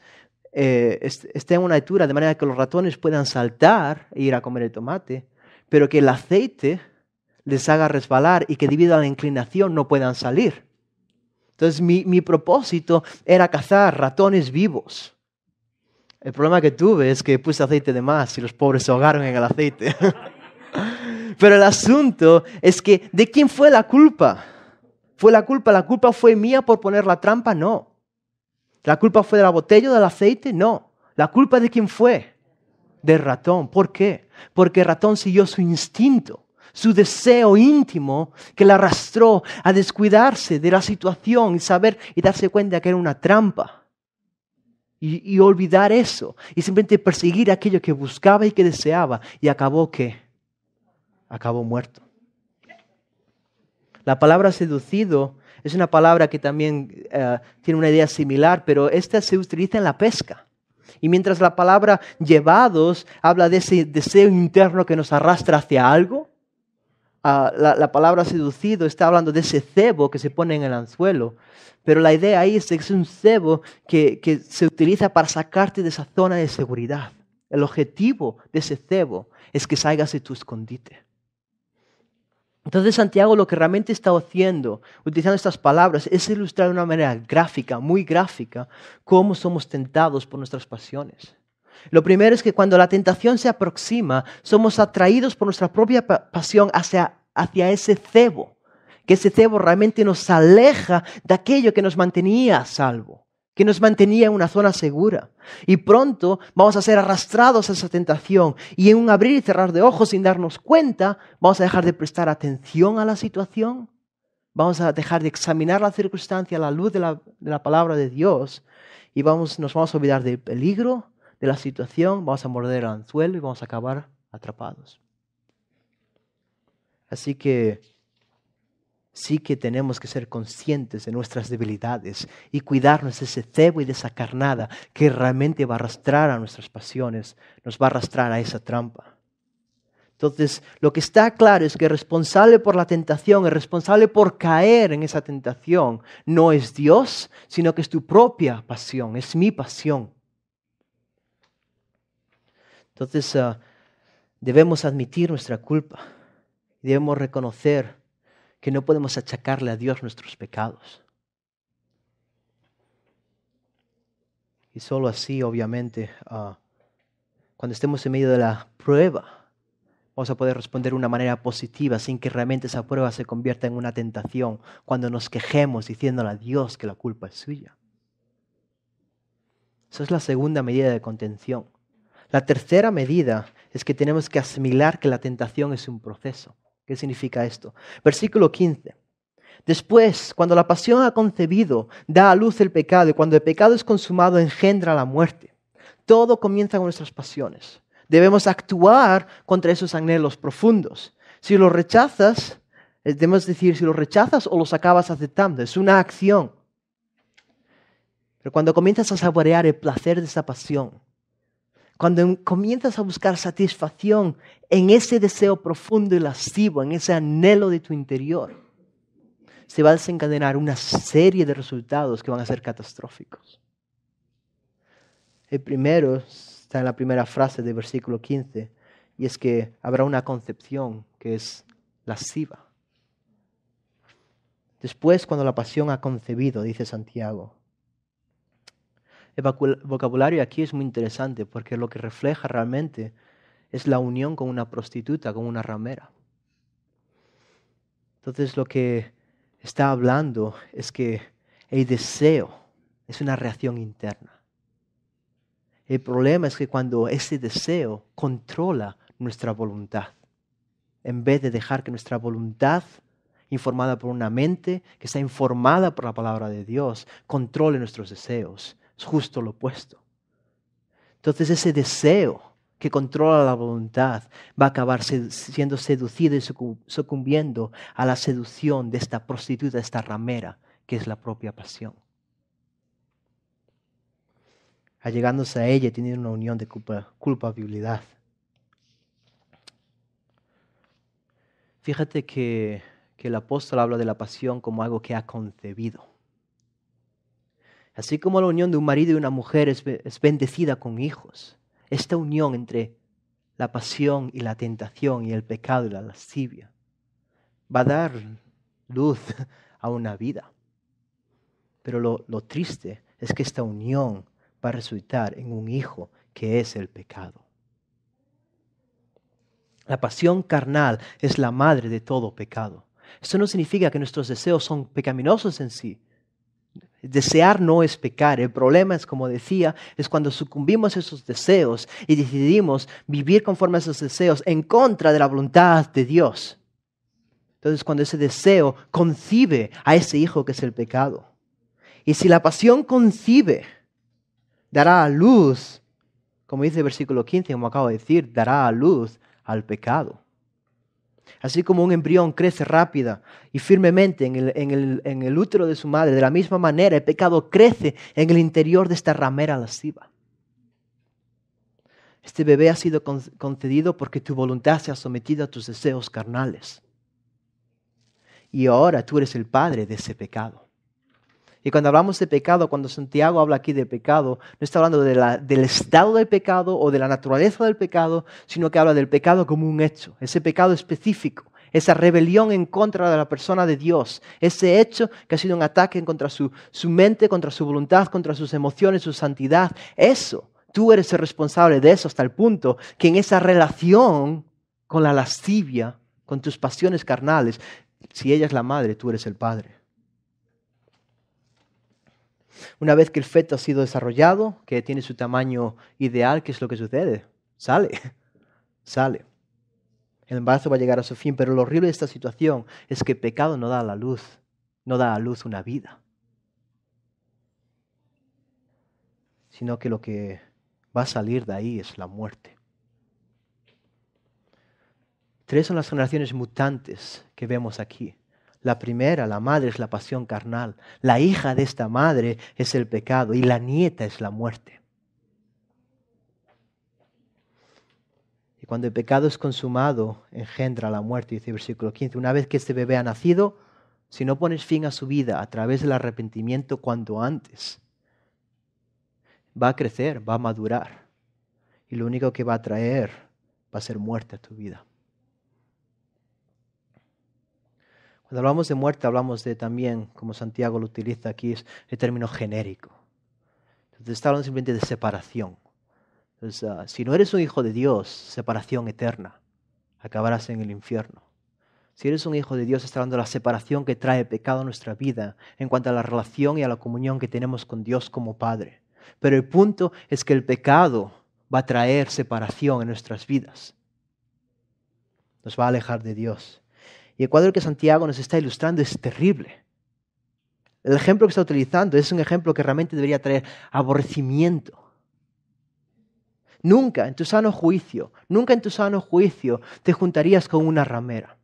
eh, estén a una altura, de manera que los ratones puedan saltar e ir a comer el tomate, pero que el aceite les haga resbalar y que debido a la inclinación no puedan salir entonces mi, propósito era cazar ratones vivos. El problema que tuve es que puse aceite de más y los pobres se ahogaron en el aceite. Pero el asunto es que, ¿de quién fue la culpa? ¿Fue la culpa? ¿La culpa fue mía por poner la trampa? No. ¿La culpa fue de la botella o del aceite? No. ¿La culpa de quién fue? Del ratón. ¿Por qué? Porque el ratón siguió su instinto su deseo íntimo que la arrastró a descuidarse de la situación y saber y darse cuenta que era una trampa. Y, olvidar eso y simplemente perseguir aquello que buscaba y que deseaba y acabó que acabó muerto. La palabra seducido es una palabra que también eh, tiene una idea similar, pero esta se utiliza en la pesca. Y mientras la palabra llevados habla de ese deseo interno que nos arrastra hacia algo, Ah, la, palabra seducido está hablando de ese cebo que se pone en el anzuelo. Pero la idea ahí es que es un cebo que, que se utiliza para sacarte de esa zona de seguridad. El objetivo de ese cebo es que salgas de tu escondite. Entonces Santiago lo que realmente está haciendo, utilizando estas palabras, es ilustrar de una manera gráfica, muy gráfica, cómo somos tentados por nuestras pasiones. Lo primero es que cuando la tentación se aproxima, somos atraídos por nuestra propia pasión hacia, ese cebo, que ese cebo realmente nos aleja de aquello que nos mantenía a salvo que nos mantenía en una zona segura. Y pronto vamos a ser arrastrados a esa tentación y en un abrir y cerrar de ojos sin darnos cuenta, vamos a dejar de prestar atención a la situación, vamos a dejar de examinar la circunstancia a la luz de la, palabra de Dios y nos vamos a olvidar del peligro, de la situación, vamos a morder el anzuelo y vamos a acabar atrapados. Así que sí que tenemos que ser conscientes de nuestras debilidades y cuidarnos de ese cebo y de esa carnada que realmente va a arrastrar a nuestras pasiones, nos va a arrastrar a esa trampa. Entonces, lo que está claro es que responsable por la tentación, el responsable por caer en esa tentación, no es Dios, sino que es tu propia pasión, es mi pasión. Entonces ah, debemos admitir nuestra culpa. Debemos reconocer que no podemos achacarle a Dios nuestros pecados. Y solo así, obviamente, ah, cuando estemos en medio de la prueba, vamos a poder responder de una manera positiva sin que realmente esa prueba se convierta en una tentación cuando nos quejemos diciéndole a Dios que la culpa es suya. Esa es la segunda medida de contención. La tercera medida es que tenemos que asimilar que la tentación es un proceso. ¿Qué significa esto? Versículo 15. Después, cuando la pasión ha concebido, da a luz el pecado, y cuando el pecado es consumado, engendra la muerte. Todo comienza con nuestras pasiones. Debemos actuar contra esos anhelos profundos. Si los rechazas, eh, debemos decir, si los rechazas o los acabas aceptando, es una acción. Pero cuando comienzas a saborear el placer de esa pasión, cuando em, comienzas a buscar satisfacción en ese deseo profundo y lascivo, en ese anhelo de tu interior, se va a desencadenar una serie de resultados que van a ser catastróficos. El primero está en la primera frase del versículo 15, y es que habrá una concepción que es lasciva. Después, cuando la pasión ha concebido, dice Santiago, el vocabulario aquí es muy interesante porque lo que refleja realmente es la unión con una prostituta, con una ramera. Entonces lo que está hablando es que el deseo es una reacción interna. El problema es que cuando ese deseo controla nuestra voluntad, en vez de dejar que nuestra voluntad, informada por una mente que está informada por la palabra de Dios, controle nuestros deseos, es justo lo opuesto. Entonces ese deseo que controla la voluntad va a acabar siendo seducido y sucumbiendo a la seducción de esta prostituta, de esta ramera, que es la propia pasión. Allegándose a ella, tiene una unión de culpabilidad. Fíjate que, que el apóstol habla de la pasión como algo que ha concebido. Así como la unión de un marido y una mujer es, bendecida con hijos, esta unión entre la pasión y la tentación y el pecado y la lascivia va a dar luz a una vida. Pero lo, lo triste es que esta unión va a resultar en un hijo que es el pecado. La pasión carnal es la madre de todo pecado. Esto no significa que nuestros deseos son pecaminosos en sí, Desear no es pecar. El problema es, como decía, es cuando sucumbimos a esos deseos y decidimos vivir conforme a esos deseos en contra de la voluntad de Dios. Entonces cuando ese deseo concibe a ese hijo que es el pecado. Y si la pasión concibe, dará a luz, como dice el versículo 15, como acabo de decir, dará a luz al pecado. Así como un embrión crece rápida y firmemente en el, en el, útero de su madre, de la misma manera el pecado crece en el interior de esta ramera lasciva. Este bebé ha sido concedido porque tu voluntad se ha sometido a tus deseos carnales. Y ahora tú eres el padre de ese pecado. Y cuando hablamos de pecado, cuando Santiago habla aquí de pecado, no está hablando del estado del pecado o de la naturaleza del pecado, sino que habla del pecado como un hecho, ese pecado específico, esa rebelión en contra de la persona de Dios, ese hecho que ha sido un ataque contra su, su mente, contra su voluntad, contra sus emociones, su santidad. Eso, tú eres el responsable de eso hasta el punto que en esa relación con la lascivia, con tus pasiones carnales, si ella es la madre, tú eres el padre. Una vez que el feto ha sido desarrollado, que tiene su tamaño ideal, ¿qué es lo que sucede? Sale, sale. El embarazo va a llegar a su fin, pero lo horrible de esta situación es que el pecado no da a la luz, no da a luz una vida, sino que lo que va a salir de ahí es la muerte. Tres son las generaciones mutantes que vemos aquí. La primera, la madre, es la pasión carnal. La hija de esta madre es el pecado y la nieta es la muerte. Y cuando el pecado es consumado, engendra la muerte, dice el versículo 15. Una vez que este bebé ha nacido, si no pones fin a su vida a través del arrepentimiento cuanto antes, va a crecer, va a madurar. Y lo único que va a traer va a ser muerte a tu vida. Cuando hablamos de muerte, hablamos de también, como Santiago lo utiliza aquí, es el término genérico. Entonces está hablando simplemente de separación. Ah, si no eres un hijo de Dios, separación eterna, acabarás en el infierno. Si eres un hijo de Dios, está hablando de la separación que trae pecado a nuestra vida en cuanto a la relación y a la comunión que tenemos con Dios como Padre. Pero el punto es que el pecado va a traer separación en nuestras vidas. Nos va a alejar de Dios. Y el cuadro que Santiago nos está ilustrando es terrible. El ejemplo que está utilizando es un ejemplo que realmente debería traer aborrecimiento. Nunca en tu sano juicio, nunca en tu sano juicio te juntarías con una ramera.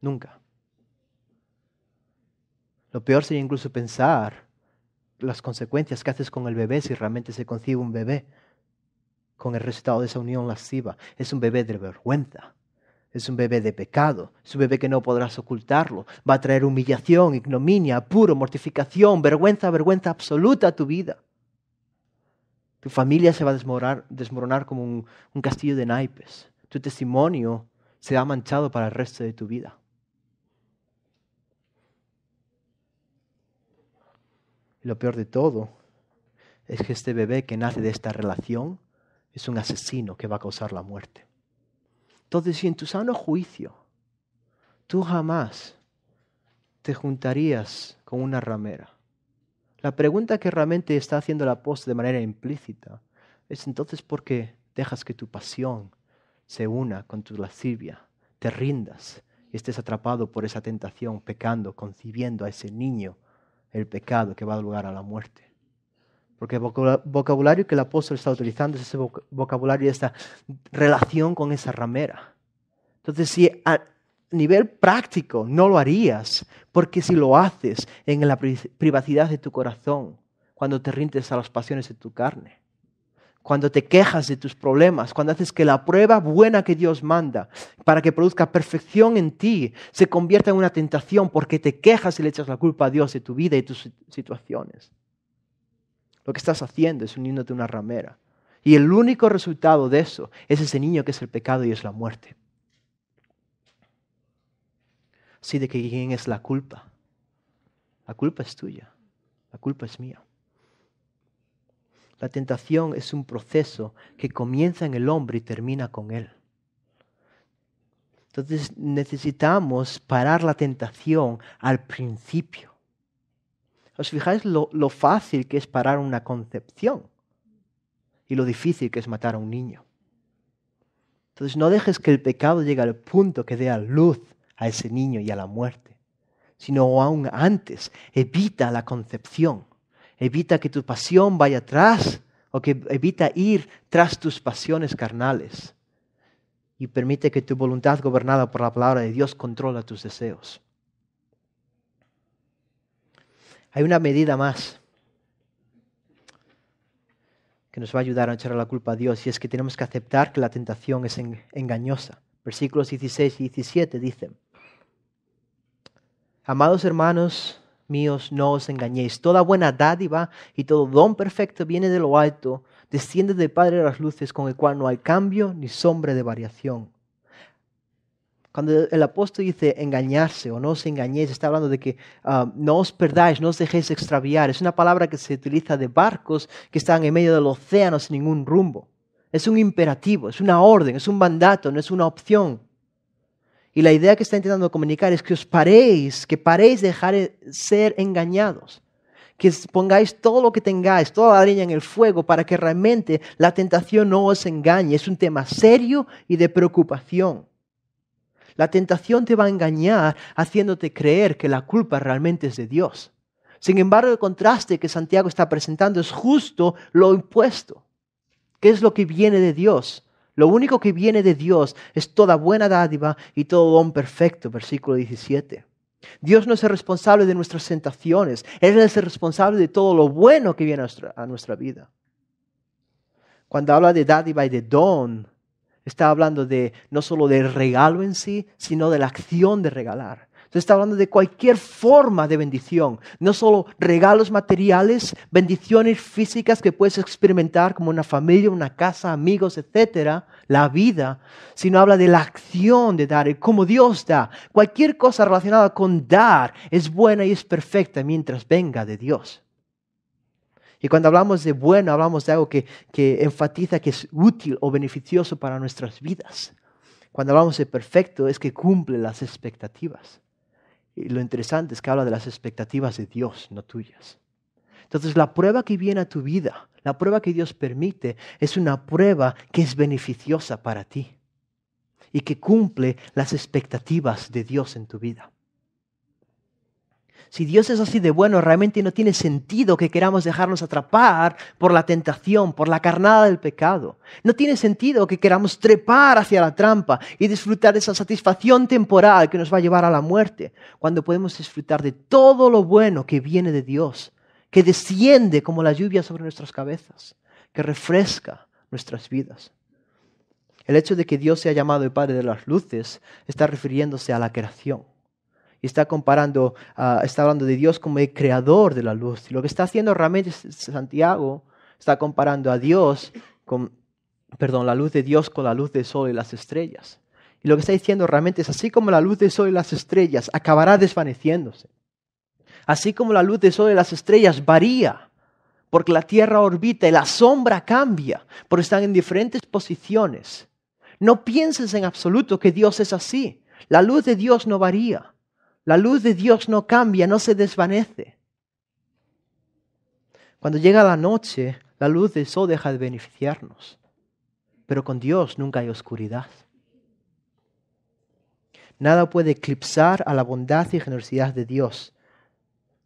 Nunca. Lo peor sería incluso pensar las consecuencias que haces con el bebé si realmente se concibe un bebé con el resultado de esa unión lasciva. Es un bebé de vergüenza. Es un bebé de pecado, es un bebé que no podrás ocultarlo. Va a traer humillación, ignominia, apuro, mortificación, vergüenza, vergüenza absoluta a tu vida. Tu familia se va a desmoronar, desmoronar como un, castillo de naipes. Tu testimonio será manchado para el resto de tu vida. Y lo peor de todo es que este bebé que nace de esta relación es un asesino que va a causar la muerte. Entonces, si en tu sano juicio tú jamás te juntarías con una ramera, la pregunta que realmente está haciendo la post de manera implícita es entonces por qué dejas que tu pasión se una con tu lascivia, te rindas y estés atrapado por esa tentación, pecando, concibiendo a ese niño el pecado que va a dar lugar a la muerte. Porque el vocabulario que el apóstol está utilizando es ese vocabulario, esta relación con esa ramera. Entonces, si a nivel práctico no lo harías, porque si lo haces en la privacidad de tu corazón, cuando te rindes a las pasiones de tu carne, cuando te quejas de tus problemas, cuando haces que la prueba buena que Dios manda para que produzca perfección en ti se convierta en una tentación porque te quejas y le echas la culpa a Dios de tu vida y tus situaciones. Lo que estás haciendo es uniéndote a una ramera. Y el único resultado de eso es ese niño que es el pecado y es la muerte. Así de que quién es la culpa. La culpa es tuya. La culpa es mía. La tentación es un proceso que comienza en el hombre y termina con él. Entonces necesitamos parar la tentación al principio. ¿Os fijáis lo, fácil que es parar una concepción? Y lo difícil que es matar a un niño. Entonces no dejes que el pecado llegue al punto que dé a luz a ese niño y a la muerte, sino aún antes, evita la concepción, evita que tu pasión vaya atrás o que evita ir tras tus pasiones carnales y permite que tu voluntad gobernada por la palabra de Dios controla tus deseos hay una medida más que nos va a ayudar a echar la culpa a Dios y es que tenemos que aceptar que la tentación es engañosa. Versículos 16 y 17 dicen, Amados hermanos míos, no os engañéis. Toda buena dádiva y todo don perfecto viene de lo alto, desciende del Padre de las luces con el cual no hay cambio ni sombra de variación cuando el apóstol dice engañarse o no os engañéis, está hablando de que ah, no os perdáis, no os dejéis extraviar. Es una palabra que se utiliza de barcos que están en medio del océano sin ningún rumbo. Es un imperativo, es una orden, es un mandato, no es una opción. Y la idea que está intentando comunicar es que os paréis, que paréis de dejar de ser engañados que pongáis todo lo que tengáis, toda la leña en el fuego, para que realmente la tentación no os engañe. Es un tema serio y de preocupación. La tentación te va a engañar haciéndote creer que la culpa realmente es de Dios. Sin embargo, el contraste que Santiago está presentando es justo lo impuesto. ¿Qué es lo que viene de Dios? Lo único que viene de Dios es toda buena dádiva y todo don perfecto, versículo 17. Dios no es el responsable de nuestras tentaciones, Él es el responsable de todo lo bueno que viene a nuestra, a nuestra vida. Cuando habla de dádiva y de don, Está hablando de no solo del regalo en sí, sino de la acción de regalar. Entonces está hablando de cualquier forma de bendición, no solo regalos materiales, bendiciones físicas que puedes experimentar como una familia, una casa, amigos, etcétera, la vida, sino habla de la acción de dar, como Dios da. Cualquier cosa relacionada con dar es buena y es perfecta mientras venga de Dios. Y cuando hablamos de bueno, hablamos de algo que, que enfatiza que es útil o beneficioso para nuestras vidas. Cuando hablamos de perfecto, es que cumple las expectativas. Y lo interesante es que habla de las expectativas de Dios, no tuyas. Entonces, la prueba que viene a tu vida, la prueba que Dios permite, es una prueba que es beneficiosa para ti y que cumple las expectativas de Dios en tu vida. Si Dios es así de bueno, realmente no tiene sentido que queramos dejarnos atrapar por la tentación, por la carnada del pecado. No tiene sentido que queramos trepar hacia la trampa y disfrutar de esa satisfacción temporal que nos va a llevar a la muerte, cuando podemos disfrutar de todo lo bueno que viene de Dios, que desciende como la lluvia sobre nuestras cabezas, que refresca nuestras vidas. El hecho de que Dios sea llamado el Padre de las Luces está refiriéndose a la creación y está comparando, ah, está hablando de Dios como el creador de la luz. Y lo que está haciendo realmente Santiago está comparando a Dios con, perdón, la luz de Dios con la luz del sol y las estrellas. Y lo que está diciendo realmente es así como la luz del sol y las estrellas acabará desvaneciéndose. Así como la luz del sol y las estrellas varía, porque la Tierra orbita y la sombra cambia, porque están en diferentes posiciones. No pienses en absoluto que Dios es así. La luz de Dios no varía. La luz de Dios no cambia, no se desvanece. Cuando llega la noche, la luz del sol deja de beneficiarnos, pero con Dios nunca hay oscuridad. Nada puede eclipsar a la bondad y generosidad de Dios.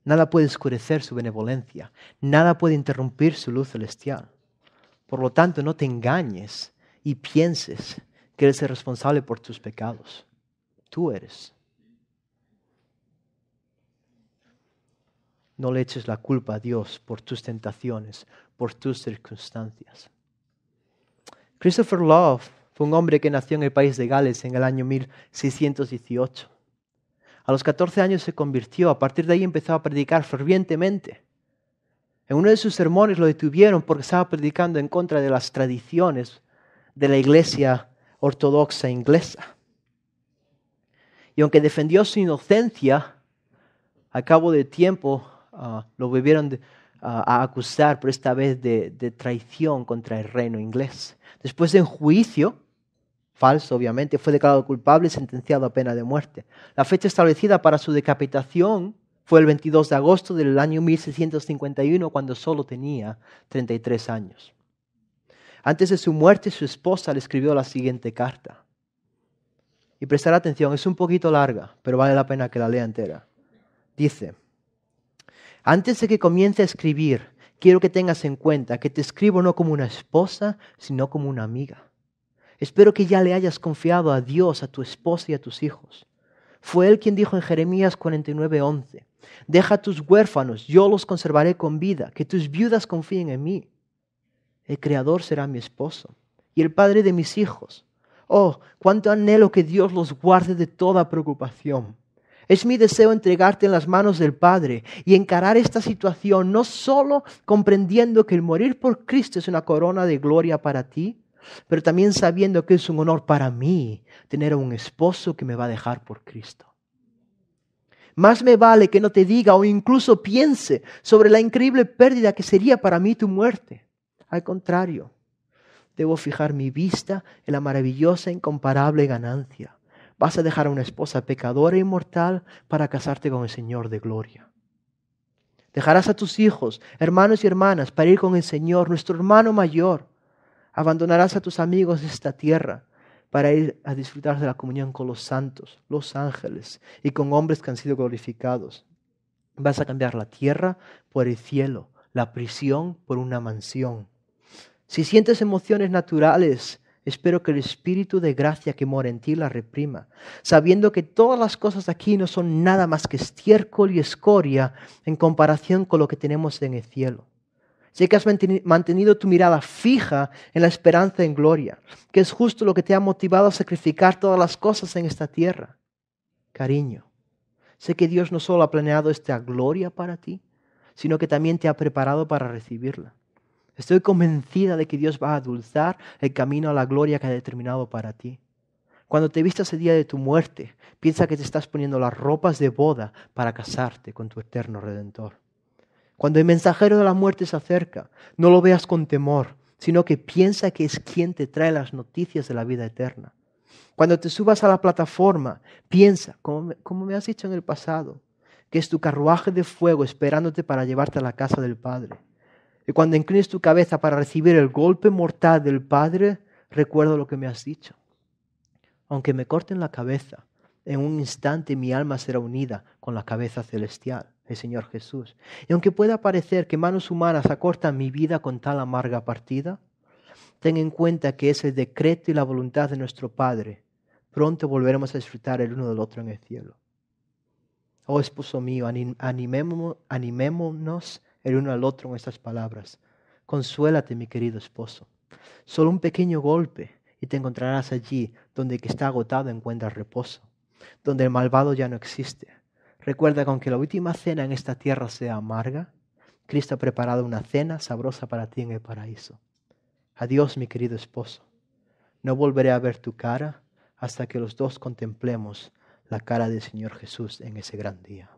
Nada puede oscurecer su benevolencia. Nada puede interrumpir su luz celestial. Por lo tanto, no te engañes y pienses que eres el responsable por tus pecados. Tú eres. No le eches la culpa a Dios por tus tentaciones, por tus circunstancias. Christopher Love fue un hombre que nació en el país de Gales en el año 1618. A los 14 años se convirtió, a partir de ahí empezó a predicar fervientemente. En uno de sus sermones lo detuvieron porque estaba predicando en contra de las tradiciones de la iglesia ortodoxa inglesa. Y aunque defendió su inocencia, a cabo de tiempo Ah, lo volvieron ah, a acusar, pero esta vez de, de traición contra el reino inglés. Después de un juicio, falso obviamente, fue declarado culpable y sentenciado a pena de muerte. La fecha establecida para su decapitación fue el 22 de agosto del año 1651, cuando solo tenía 33 años. Antes de su muerte, su esposa le escribió la siguiente carta. Y prestar atención, es un poquito larga, pero vale la pena que la lea entera. Dice, antes de que comience a escribir, quiero que tengas en cuenta que te escribo no como una esposa, sino como una amiga. Espero que ya le hayas confiado a Dios, a tu esposa y a tus hijos. Fue él quien dijo en Jeremías 49:11, deja tus huérfanos, yo los conservaré con vida, que tus viudas confíen en mí. El Creador será mi esposo y el Padre de mis hijos. Oh, cuánto anhelo que Dios los guarde de toda preocupación. Es mi deseo entregarte en las manos del Padre y encarar esta situación no solo comprendiendo que el morir por Cristo es una corona de gloria para ti, pero también sabiendo que es un honor para mí tener a un esposo que me va a dejar por Cristo. Más me vale que no te diga o incluso piense sobre la increíble pérdida que sería para mí tu muerte. Al contrario, debo fijar mi vista en la maravillosa, e incomparable ganancia vas a dejar a una esposa pecadora y e mortal para casarte con el Señor de gloria. Dejarás a tus hijos, hermanos y hermanas, para ir con el Señor, nuestro hermano mayor. Abandonarás a tus amigos de esta tierra para ir a disfrutar de la comunión con los santos, los ángeles y con hombres que han sido glorificados. Vas a cambiar la tierra por el cielo, la prisión por una mansión. Si sientes emociones naturales, Espero que el Espíritu de gracia que mora en ti la reprima, sabiendo que todas las cosas aquí no son nada más que estiércol y escoria en comparación con lo que tenemos en el cielo. Sé que has mantenido tu mirada fija en la esperanza en gloria, que es justo lo que te ha motivado a sacrificar todas las cosas en esta tierra. Cariño, sé que Dios no solo ha planeado esta gloria para ti, sino que también te ha preparado para recibirla. Estoy convencida de que Dios va a dulzar el camino a la gloria que ha determinado para ti. Cuando te vistas el día de tu muerte, piensa que te estás poniendo las ropas de boda para casarte con tu eterno Redentor. Cuando el mensajero de la muerte se acerca, no lo veas con temor, sino que piensa que es quien te trae las noticias de la vida eterna. Cuando te subas a la plataforma, piensa, como me, como me has dicho en el pasado, que es tu carruaje de fuego esperándote para llevarte a la casa del Padre. Y cuando inclines tu cabeza para recibir el golpe mortal del Padre, recuerdo lo que me has dicho. Aunque me corten la cabeza, en un instante mi alma será unida con la cabeza celestial, el Señor Jesús. Y aunque pueda parecer que manos humanas acortan mi vida con tal amarga partida, ten en cuenta que es el decreto y la voluntad de nuestro Padre. Pronto volveremos a disfrutar el uno del otro en el cielo. Oh esposo mío, animémonos el uno al otro en estas palabras. Consuélate, mi querido esposo. Solo un pequeño golpe y te encontrarás allí donde el que está agotado encuentra reposo, donde el malvado ya no existe. Recuerda que aunque la última cena en esta tierra sea amarga, Cristo ha preparado una cena sabrosa para ti en el paraíso. Adiós, mi querido esposo. No volveré a ver tu cara hasta que los dos contemplemos la cara del Señor Jesús en ese gran día.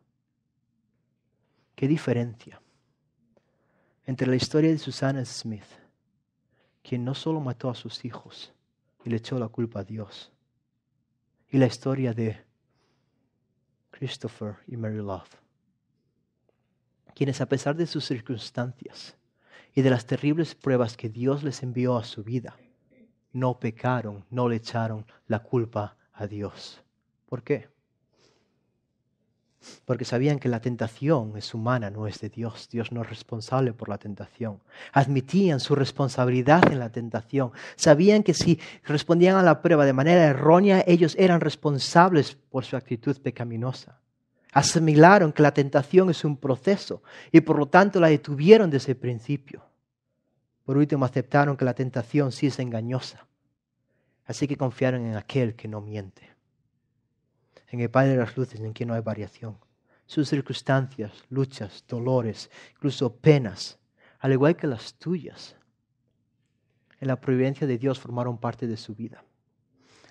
¿Qué diferencia? entre la historia de Susana Smith, quien no solo mató a sus hijos y le echó la culpa a Dios, y la historia de Christopher y Mary Love, quienes a pesar de sus circunstancias y de las terribles pruebas que Dios les envió a su vida, no pecaron, no le echaron la culpa a Dios. ¿Por qué? porque sabían que la tentación es humana, no es de Dios. Dios no es responsable por la tentación. Admitían su responsabilidad en la tentación. Sabían que si respondían a la prueba de manera errónea, ellos eran responsables por su actitud pecaminosa. Asimilaron que la tentación es un proceso y por lo tanto la detuvieron desde el principio. Por último, aceptaron que la tentación sí es engañosa. Así que confiaron en aquel que no miente en el Padre de las Luces, en quien no hay variación. Sus circunstancias, luchas, dolores, incluso penas, al igual que las tuyas, en la providencia de Dios formaron parte de su vida.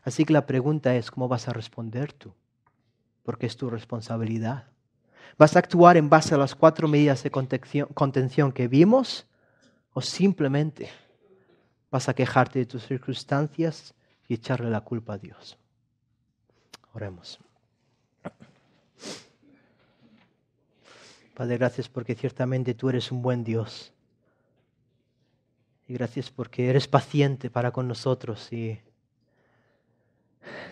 Así que la pregunta es, ¿cómo vas a responder tú? Porque es tu responsabilidad. ¿Vas a actuar en base a las cuatro medidas de contención que vimos o simplemente vas a quejarte de tus circunstancias y echarle la culpa a Dios? Oremos. Padre, gracias porque ciertamente tú eres un buen Dios. Y gracias porque eres paciente para con nosotros. Y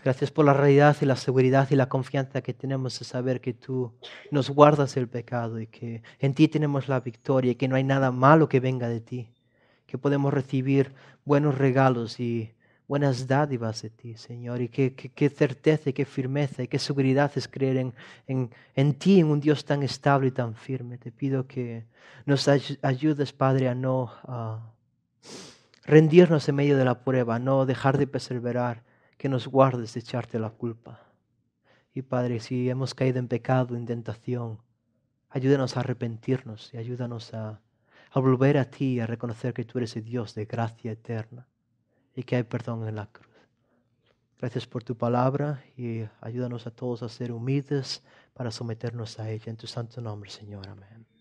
gracias por la realidad y la seguridad y la confianza que tenemos de saber que tú nos guardas el pecado y que en ti tenemos la victoria y que no hay nada malo que venga de ti. Que podemos recibir buenos regalos y buenas dádivas de ti, Señor, y qué, certeza y qué firmeza y qué seguridad es creer en, ti, en un Dios tan estable y tan firme. Te pido que nos ayudes, Padre, a no rendirnos en medio de la prueba, a no dejar de perseverar, que nos guardes de echarte la culpa. Y Padre, si hemos caído en pecado, en tentación, ayúdanos a arrepentirnos y ayúdanos a, a volver a ti, a reconocer que tú eres el Dios de gracia eterna y que hay perdón en la cruz. Gracias por tu palabra y ayúdanos a todos a ser humildes para someternos a ella. En tu santo nombre, Señor. Amén.